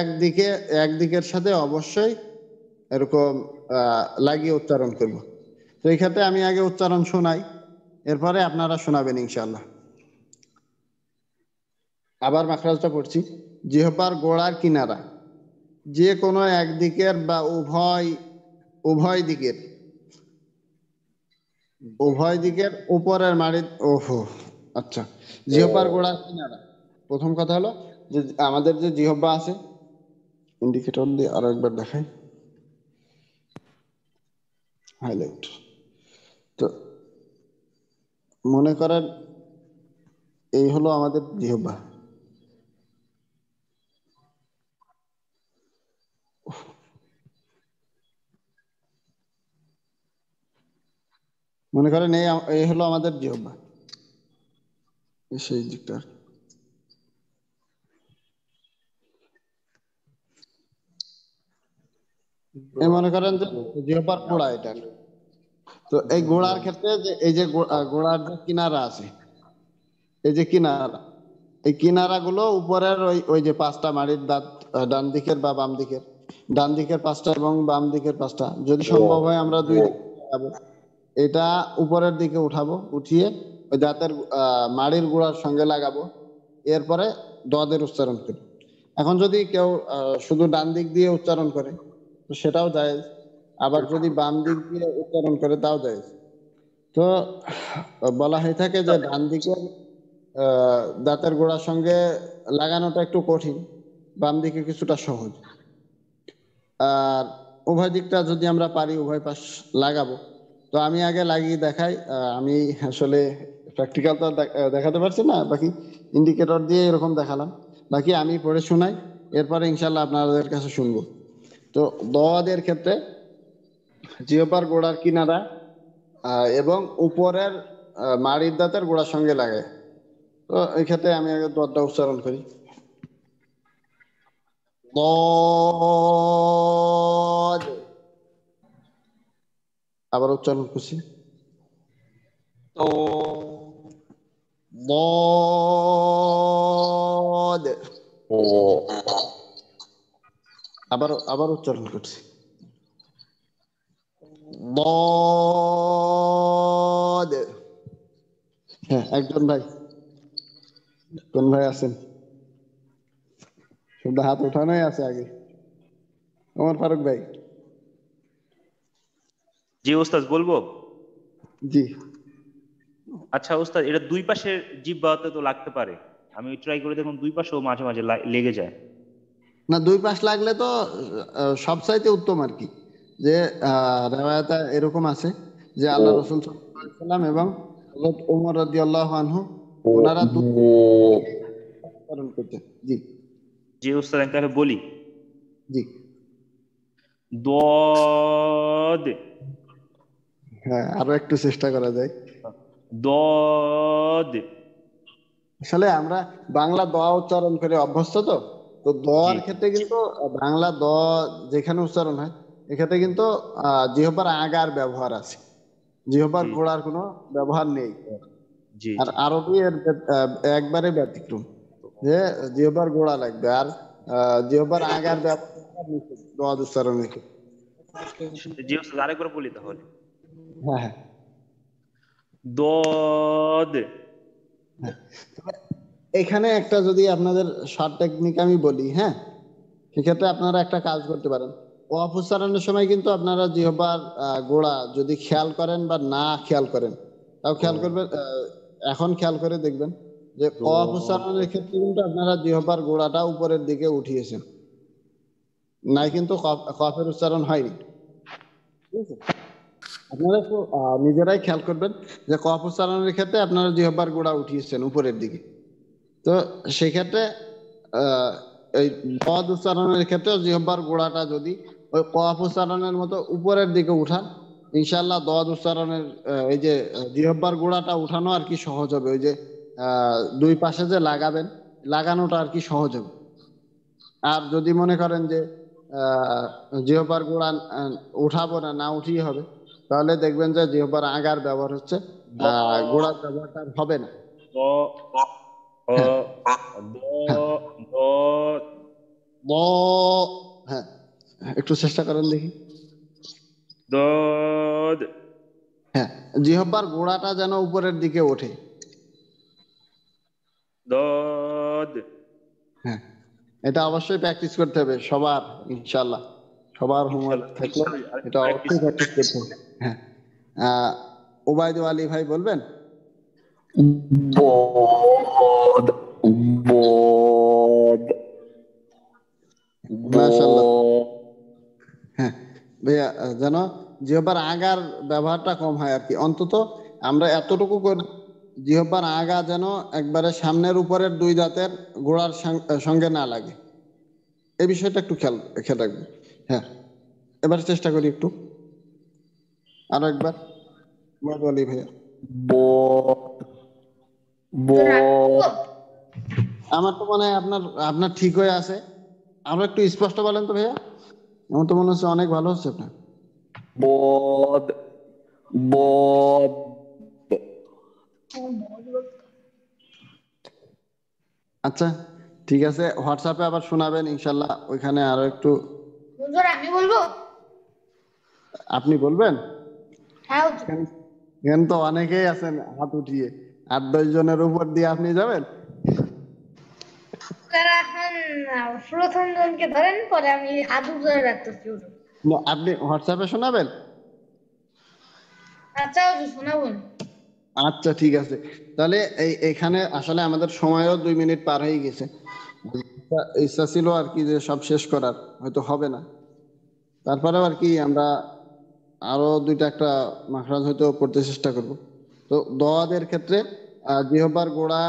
[SPEAKER 1] একদিকে একদিকের সাথে অবশ্যই এরকম লাগিয়ে উচ্চারণ করব তো এই ক্ষেত্রে আমি আগে উচ্চারণ শোনাই এরপরে আপনারা শোনাবেন ইনশাল্লাহ আবার মাখরাজটা পড়ছি জিহবার গোড়ার কিনারা যে কোনো একদিকের বা উভয় উভয় দিকের উভয় দিকের উপরের মাড়ি ওহো আচ্ছা জিহবার গোড়ার কিনারা প্রথম কথা হলো যে আমাদের যে জিহব্বা আছে ইন্ডিকেটর দিয়ে আরো একবার দেখাই হাইলাইট তো মনে করেন এই হলো আমাদের জিহব্বা মনে করেন এই হলো আমাদের জিহব্বা সেই দিকটা এই মনে করেন যে জিহ্বার গোড়া এটা তো এই ঘোড়ার ক্ষেত্রে যে এই যে ঘোড়ার যে কিনারা আছে এই যে কিনারা এই কিনারা গুলো উপরের ওই ওই যে পাঁচটা মাড়ির দাঁত ডান দিকের বা বাম দিকের ডান দিকের পাঁচটা এবং বাম দিকের পাঁচটা যদি সম্ভব হয় আমরা দুই যাবো এটা উপরের দিকে উঠাবো উঠিয়ে ওই দাঁতের মাড়ির গোড়ার সঙ্গে লাগাবো এরপরে দদের উচ্চারণ করি এখন যদি কেউ শুধু ডান দিক দিয়ে উচ্চারণ করে তো সেটাও জায়েজ আবার আচ্ছা। যদি বাম দিক দিয়ে উচ্চারণ করে তাও জায়েজ তো বলা হয়ে থাকে যে আচ্ছা। ডান দিকে দাঁতের গোড়ার সঙ্গে লাগানোটা একটু কঠিন বাম দিকে কিছুটা সহজ আর উভয় দিকটা যদি আমরা পারি উভয় পাশ লাগাবো তো আমি আগে লাগিয়ে দেখাই আমি আসলে প্র্যাকটিক্যাল তো দেখাতে পারছি না বাকি ইন্ডিকেটর দিয়ে এরকম দেখালাম বাকি আমি পড়ে শোনাই এরপরে ইনশাল্লাহ আপনাদের কাছে শুনবো তো দোয়াদের ক্ষেত্রে জিওপার গোড়ার কিনারা এবং উপরের মাড়ির দাঁতের গোড়ার সঙ্গে লাগে তো এই ক্ষেত্রে আমি আগে দোয়ারটা উচ্চারণ করি আবার উচ্চারণ করছি তো আবার আবার উচ্চারণ করছি হ্যাঁ, একজন ভাই কোন ভাই আছেন শুধু হাত উঠানোই আছে আগে আমার ফারুক ভাই
[SPEAKER 3] জি ওস্তাদ বলবো জি আচ্ছা ওস্তাদ এটা দুই পাশের জিব্বাতে তো লাগতে পারে আমি ট্রাই করে দেখুন দুই পাশেও মাঝে মাঝে লেগে যায়
[SPEAKER 1] না দুই পাশ লাগলে তো সবচাইতে উত্তম আর কি যে রেওয়ায়তা এরকম আছে যে আল্লাহ রসুল সাল্লাম এবং হজরত ওমর রাদি আল্লাহ আনহু ওনারা পালন করতেন
[SPEAKER 3] জি জি উস্তাদ আমি তাহলে বলি জি
[SPEAKER 1] দদ হ্যাঁ আরো একটু চেষ্টা করা যায়
[SPEAKER 3] দদ
[SPEAKER 1] আসলে আমরা বাংলা দোয়া উচ্চারণ করে অভ্যস্ত তো তো দ এর ক্ষেত্রে কিন্তু বাংলা দ যেখানে উচ্চারণ হয় এক্ষেত্রে কিন্তু জিহবার আগার ব্যবহার আছে জিহবার গোড়ার কোনো ব্যবহার নেই আর আরবি এর একবারে ব্যতিক্রম যে জিহবার গোড়া লাগবে আর জিহবার আগার ব্যবহার দোয়াদ উচ্চারণ লিখে
[SPEAKER 3] আরেকবার বলি তাহলে
[SPEAKER 1] হ্যাঁ, হ্যাঁ। দদ হ্যাঁ। এখানে একটা যদি আপনাদের শর্ট টেকনিক আমি বলি হ্যাঁ সেক্ষেত্রে আপনারা একটা কাজ করতে পারেন অফ উচ্চারণের সময় কিন্তু আপনারা জিহবার গোড়া যদি খেয়াল করেন বা না খেয়াল করেন তাও খেয়াল করবেন এখন খেয়াল করে দেখবেন যে অফ উচ্চারণের ক্ষেত্রে কিন্তু আপনারা জিহবার গোড়াটা উপরের দিকে উঠিয়েছেন নাই কিন্তু কফের উচ্চারণ হয়নি ঠিক আছে আপনারা একটু নিজেরাই খেয়াল করবেন যে কফ উচ্চারণের ক্ষেত্রে আপনারা জিহবার গোড়া উঠিয়েছেন উপরের দিকে তো সেক্ষেত্রে এই পদ উচ্চারণের ক্ষেত্রে জিহ্বার গোড়াটা যদি ওই কফ উচ্চারণের মতো উপরের দিকে উঠান ইনশাল্লাহ দদ উচ্চারণের এই যে জিহ্বার গোড়াটা উঠানো আর কি সহজ হবে ওই যে দুই পাশে যে লাগাবেন লাগানোটা আর কি সহজ হবে আর যদি মনে করেন যে জিহ্বার গোড়া উঠাবো না না উঠিয়ে হবে তাহলে দেখবেন যে জিহ্বার আগার ব্যবহার হচ্ছে গোড়ার ব্যবহারটা হবে না অ আ দ দ একটু চেষ্টা করেন দেখি
[SPEAKER 3] দদ
[SPEAKER 1] হ্যাঁ জিহব্বার গোড়াটা যেন উপরের দিকে ওঠে
[SPEAKER 3] দদ
[SPEAKER 1] হ্যাঁ এটা অবশ্যই প্র্যাকটিস করতে হবে সবার ইনশাল্লাহ সবার হোমওয়ার্ক থাকলে এটা অবশ্যই প্র্যাকটিস করতে হবে হ্যাঁ ওবায়দু আলী ভাই বলবেন بود بود হ্যাঁ, ভাইয়া যেন জিহবার আগার ব্যবহারটা কম হয় আর কি অন্তত আমরা এতটুকু করি জিহবার আগা যেন একবারে সামনের উপরের দুই দাঁতের গোড়ার সঙ্গে না লাগে এই বিষয়টা একটু খেয়াল খেয়াল রাখবে হ্যাঁ এবার চেষ্টা করি একটু আরো একবার বলি ভাইয়া বোধ আমার তো মনে হয় আপনার আপনার ঠিক হয়ে আছে আরো একটু স্পষ্ট বলেন তো ভাইয়া আমার তো মনে হচ্ছে অনেক ভালো হচ্ছে আপনার
[SPEAKER 2] বদ
[SPEAKER 1] বোধ আচ্ছা ঠিক আছে হোয়াটসঅ্যাপে আবার শোনাবেন ইনশাল্লাহ ওইখানে আরো একটু আমি বলবো আপনি বলবেন হ্যাঁ এখানে তো অনেকেই আছেন হাত উঠিয়ে আট দশ জনের উপর দিয়ে আপনি যাবেন
[SPEAKER 4] প্রথম জনকে ধরেন পরে আমি আদু ধরে রাখতেছি
[SPEAKER 1] আপনি হোয়াটসঅ্যাপে শোনাবেন আচ্ছা আচ্ছা ঠিক আছে তাহলে এই এখানে আসলে আমাদের সময়ও দুই মিনিট পার হয়ে গেছে ইচ্ছা ছিল আর কি যে সব শেষ করার হয়তো হবে না তারপরেও আর কি আমরা আরো দুইটা একটা মাখরাজ হয়তো পড়তে চেষ্টা করবো তো দোয়াদের ক্ষেত্রে জিহবার গোড়া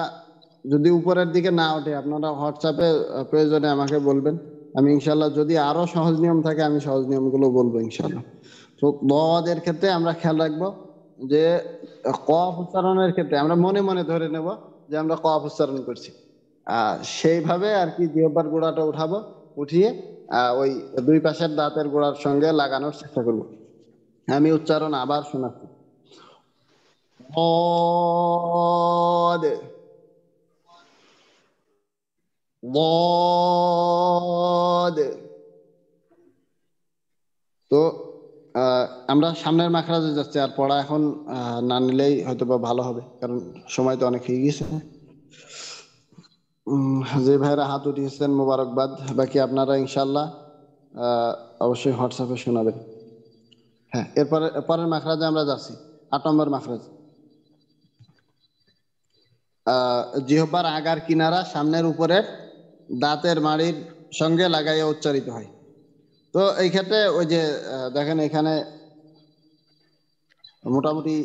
[SPEAKER 1] যদি উপরের দিকে না ওঠে আপনারা হোয়াটসঅ্যাপে প্রয়োজনে আমাকে বলবেন আমি ইনশাল্লাহ যদি আরো সহজ নিয়ম থাকে আমি সহজ নিয়মগুলো বলবো ইনশাল্লাহ তো দোয়াদের ক্ষেত্রে আমরা খেয়াল রাখবো যে কফ উচ্চারণের ক্ষেত্রে আমরা মনে মনে ধরে নেব যে আমরা কফ উচ্চারণ করছি সেইভাবে আর কি জিহ্বার গোড়াটা উঠাবো উঠিয়ে ওই দুই পাশের দাঁতের গোড়ার সঙ্গে লাগানোর চেষ্টা করব আমি উচ্চারণ আবার শোনাচ্ছি ضاد ضاد তো আমরা সামনের মাখরাজে যাচ্ছি আর পড়া এখন না নিলেই হয়তো বা ভালো হবে কারণ সময় তো অনেক হয়ে গেছে যে ভাইরা হাত উঠিয়েছেন মোবারকবাদ বাকি আপনারা ইনশাল্লাহ অবশ্যই হোয়াটসঅ্যাপে শোনাবেন হ্যাঁ এরপরে পরের মাখরাজে আমরা যাচ্ছি আট নম্বর মাখরাজ জিহ্বার আগার কিনারা সামনের উপরে দাঁতের মাড়ির সঙ্গে লাগাইয়া উচ্চারিত হয় তো এই ক্ষেত্রে ওই যে দেখেন এখানে মোটামুটি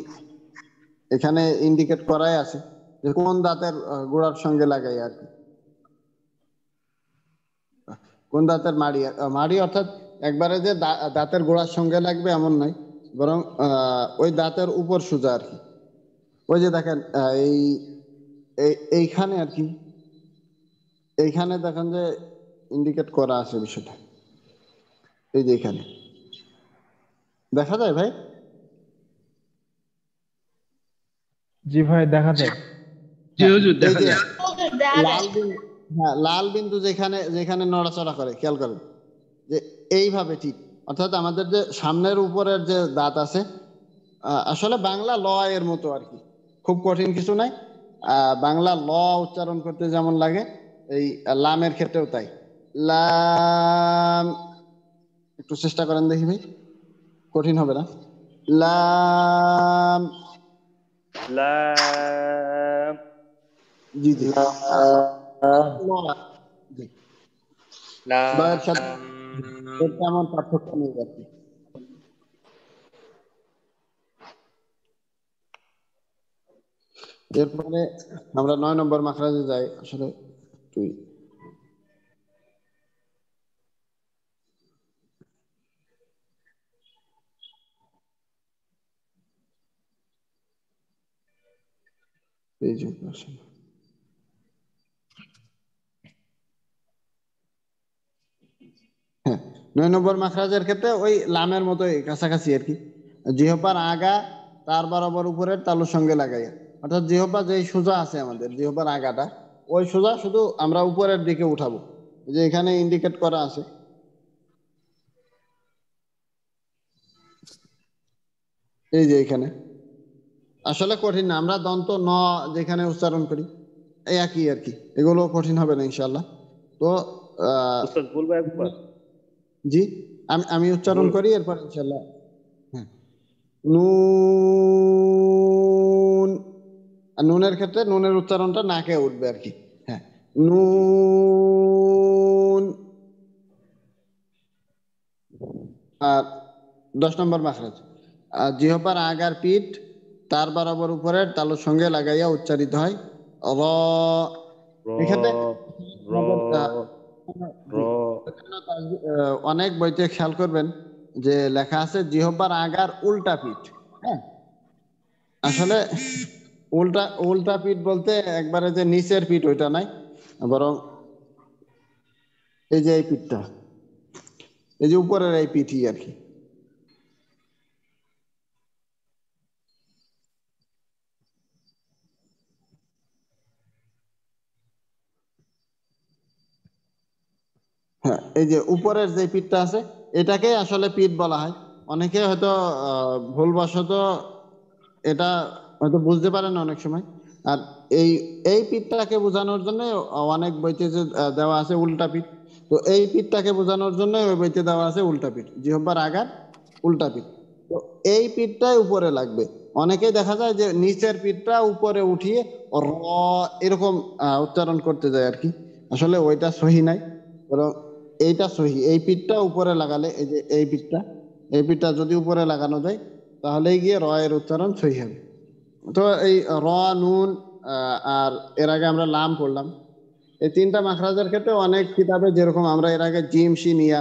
[SPEAKER 1] এখানে ইন্ডিকেট করাই আছে যে কোন দাঁতের গোড়ার সঙ্গে লাগাই আর কি কোন দাঁতের মাড়ি মাড়ি অর্থাৎ একবারে যে দাঁতের গোড়ার সঙ্গে লাগবে এমন নয় বরং ওই দাঁতের উপর সোজা আর কি ওই যে দেখেন এই এইখানে আর কি এইখানে দেখেন যে ইন্ডিকেট করা আছে বিষয়টা এই যে এখানে দেখা যায় ভাই
[SPEAKER 6] জি ভাই দেখা যায়
[SPEAKER 1] লাল বিন্দু হ্যাঁ লাল বিন্দু যেখানে যেখানে নড়াচড়া করে খেয়াল করেন যে এইভাবে ঠিক অর্থাৎ আমাদের যে সামনের উপরের যে দাঁত আছে আসলে বাংলা ল এর মতো আর কি খুব কঠিন কিছু নাই বাংলা ল উচ্চারণ করতে যেমন লাগে এই লামের ক্ষেত্রেও তাই লাম একটু চেষ্টা করেন দেখি ভাই কঠিন হবে না লাম লাম জি জি লাম এমন পার্থক্য নেই আর কি এরপরে আমরা নয় নম্বর মাখরাজে যাই আসলে তুই হ্যাঁ, নয় নম্বর মাখরাজের ক্ষেত্রে ওই লামের মতো কাছাকাছি আর কি জিহপার আগা তার বরাবর উপরের তালুর সঙ্গে লাগাইয়া অর্থাৎ জিহবা যে সোজা আছে আমাদের জিহবার আগাটা ওই সোজা শুধু আমরা উপরের দিকে উঠাবো যে এখানে ইন্ডিকেট করা আছে এই যে এখানে আসলে কঠিন না আমরা দন্ত ন যেখানে উচ্চারণ করি এই একই আর কি এগুলো কঠিন হবে না ইনশাল্লাহ তো জি আমি আমি উচ্চারণ করি এরপর ইনশাল্লাহ হ্যাঁ নু আর নুনের ক্ষেত্রে নুনের উচ্চারণটা নাকে উঠবে আর কি হ্যাঁ নুন আর দশ নম্বর মাখরাজ জিহপার আগার পিঠ তার বরাবর উপরের তালুর সঙ্গে লাগাইয়া উচ্চারিত হয় র অনেক বইতে খেয়াল করবেন যে লেখা আছে জিহব্বার আগার উল্টা পিঠ হ্যাঁ আসলে উল্টা উল্টা পিঠ বলতে একবারে যে নিচের পিঠ ওইটা নাই বরং এই যে এই পিঠটা এই যে উপরের এই পিঠই আর কি হ্যাঁ এই যে উপরের যে পিঠটা আছে এটাকে আসলে পিঠ বলা হয় অনেকে হয়তো ভুলবশত এটা হয়তো বুঝতে পারে না অনেক সময় আর এই এই পিঠটাকে বোঝানোর জন্য অনেক বইতে যে দেওয়া আছে উল্টা পিঠ তো এই পিঠটাকে বোঝানোর জন্য ওই বইতে দেওয়া আছে উল্টা পিঠ জিহব্বার আঘাত উল্টা পিঠ তো এই পিঠটাই উপরে লাগবে অনেকে দেখা যায় যে নিচের পিঠটা উপরে উঠিয়ে র এরকম উচ্চারণ করতে যায় আর কি আসলে ওইটা সহি নাই বরং এইটা সহি এই পিঠটা উপরে লাগালে এই যে এই পিঠটা এই পিঠটা যদি উপরে লাগানো যায় তাহলেই গিয়ে র এর উচ্চারণ সহি হবে তো এই র নুন আর এর আগে আমরা লাম পড়লাম এই তিনটা মাখরাজের ক্ষেত্রে অনেক কিতাবে যেরকম আমরা এর আগে জিম সিনিয়া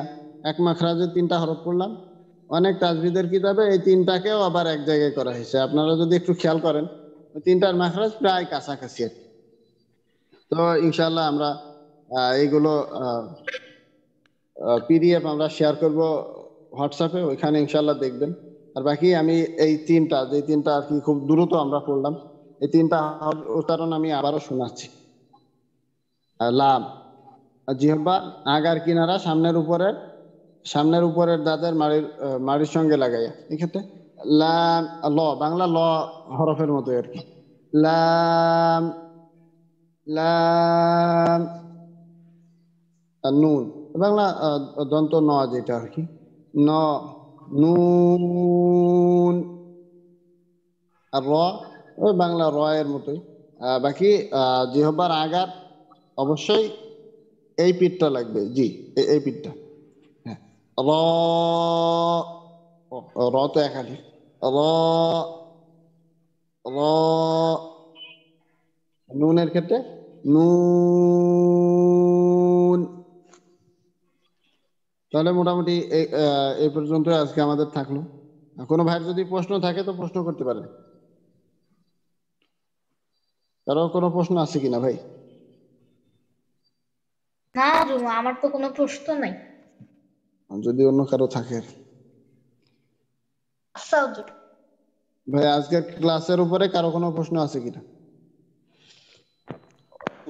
[SPEAKER 1] এক মাখরাজে তিনটা হরফ পড়লাম অনেক তাজবিদের কিতাবে এই তিনটাকেও আবার এক জায়গায় করা হয়েছে আপনারা যদি একটু খেয়াল করেন তিনটার মাখরাজ প্রায় কাছাকাছি আর তো ইনশাল্লাহ আমরা এইগুলো পিডিএফ আমরা শেয়ার করব হোয়াটসঅ্যাপে ওইখানে ইনশাল্লাহ দেখবেন আর বাকি আমি এই তিনটা যে তিনটা আর কি খুব দ্রুত আমরা পড়লাম এই তিনটা উচ্চারণ আমি আবারও শোনাচ্ছি লাম জিহ্বা আগার কিনারা সামনের উপরের সামনের উপরের দাঁতের মাড়ির মাড়ির সঙ্গে লাগাইয়া এক্ষেত্রে লাম ল বাংলা ল হরফের মতো আর কি লাম লাম নুন বাংলা দন্ত ন যেটা আর কি ন নুন আর র ওই বাংলা র এর মতোই বাকি জিহবার আঘাত অবশ্যই এই পিঠটা লাগবে জি এই পিঠটা হ্যাঁ র র তো একাধিক র র নুনের ক্ষেত্রে নুন তাহলে মোটামুটি এই পর্যন্ত আজকে আমাদের থাকলো কোনো ভাইয়ের যদি প্রশ্ন থাকে তো প্রশ্ন করতে পারে কারো কোনো প্রশ্ন আছে কিনা ভাই
[SPEAKER 4] না আমার তো কোনো প্রশ্ন নাই
[SPEAKER 1] যদি অন্য কারো থাকে আচ্ছা, ভাই আজকের ক্লাসের উপরে কারো কোনো প্রশ্ন আছে কিনা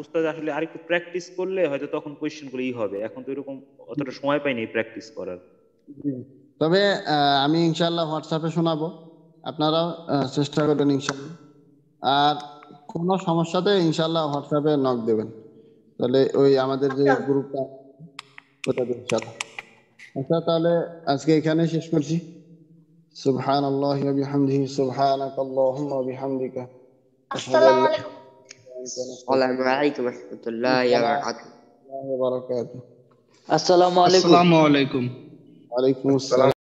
[SPEAKER 3] উস্তাদ আসলে আরেকটু প্র্যাকটিস করলে হয়তো তখন গুলো ই হবে এখন তো এরকম অতটা সময় পাইনি প্র্যাকটিস করার
[SPEAKER 1] তবে আমি ইনশাল্লাহ হোয়াটসঅ্যাপে শোনাবো আপনারাও চেষ্টা করবেন ইনশাল্লাহ আর কোনো সমস্যাতে ইনশাল্লাহ হোয়াটসঅ্যাপে নক দেবেন তাহলে ওই আমাদের যে গ্রুপটা আচ্ছা। ওটাতে ইনশাল্লাহ আচ্ছা তাহলে আজকে এখানে শেষ করছি سبحان الله وبحمده سبحانك اللهم وبحمدك السلام عليكم السلام عليكم ورحمة الله وبركاته الله وبركاته
[SPEAKER 6] السلام عليكم السلام عليكم وعليكم السلام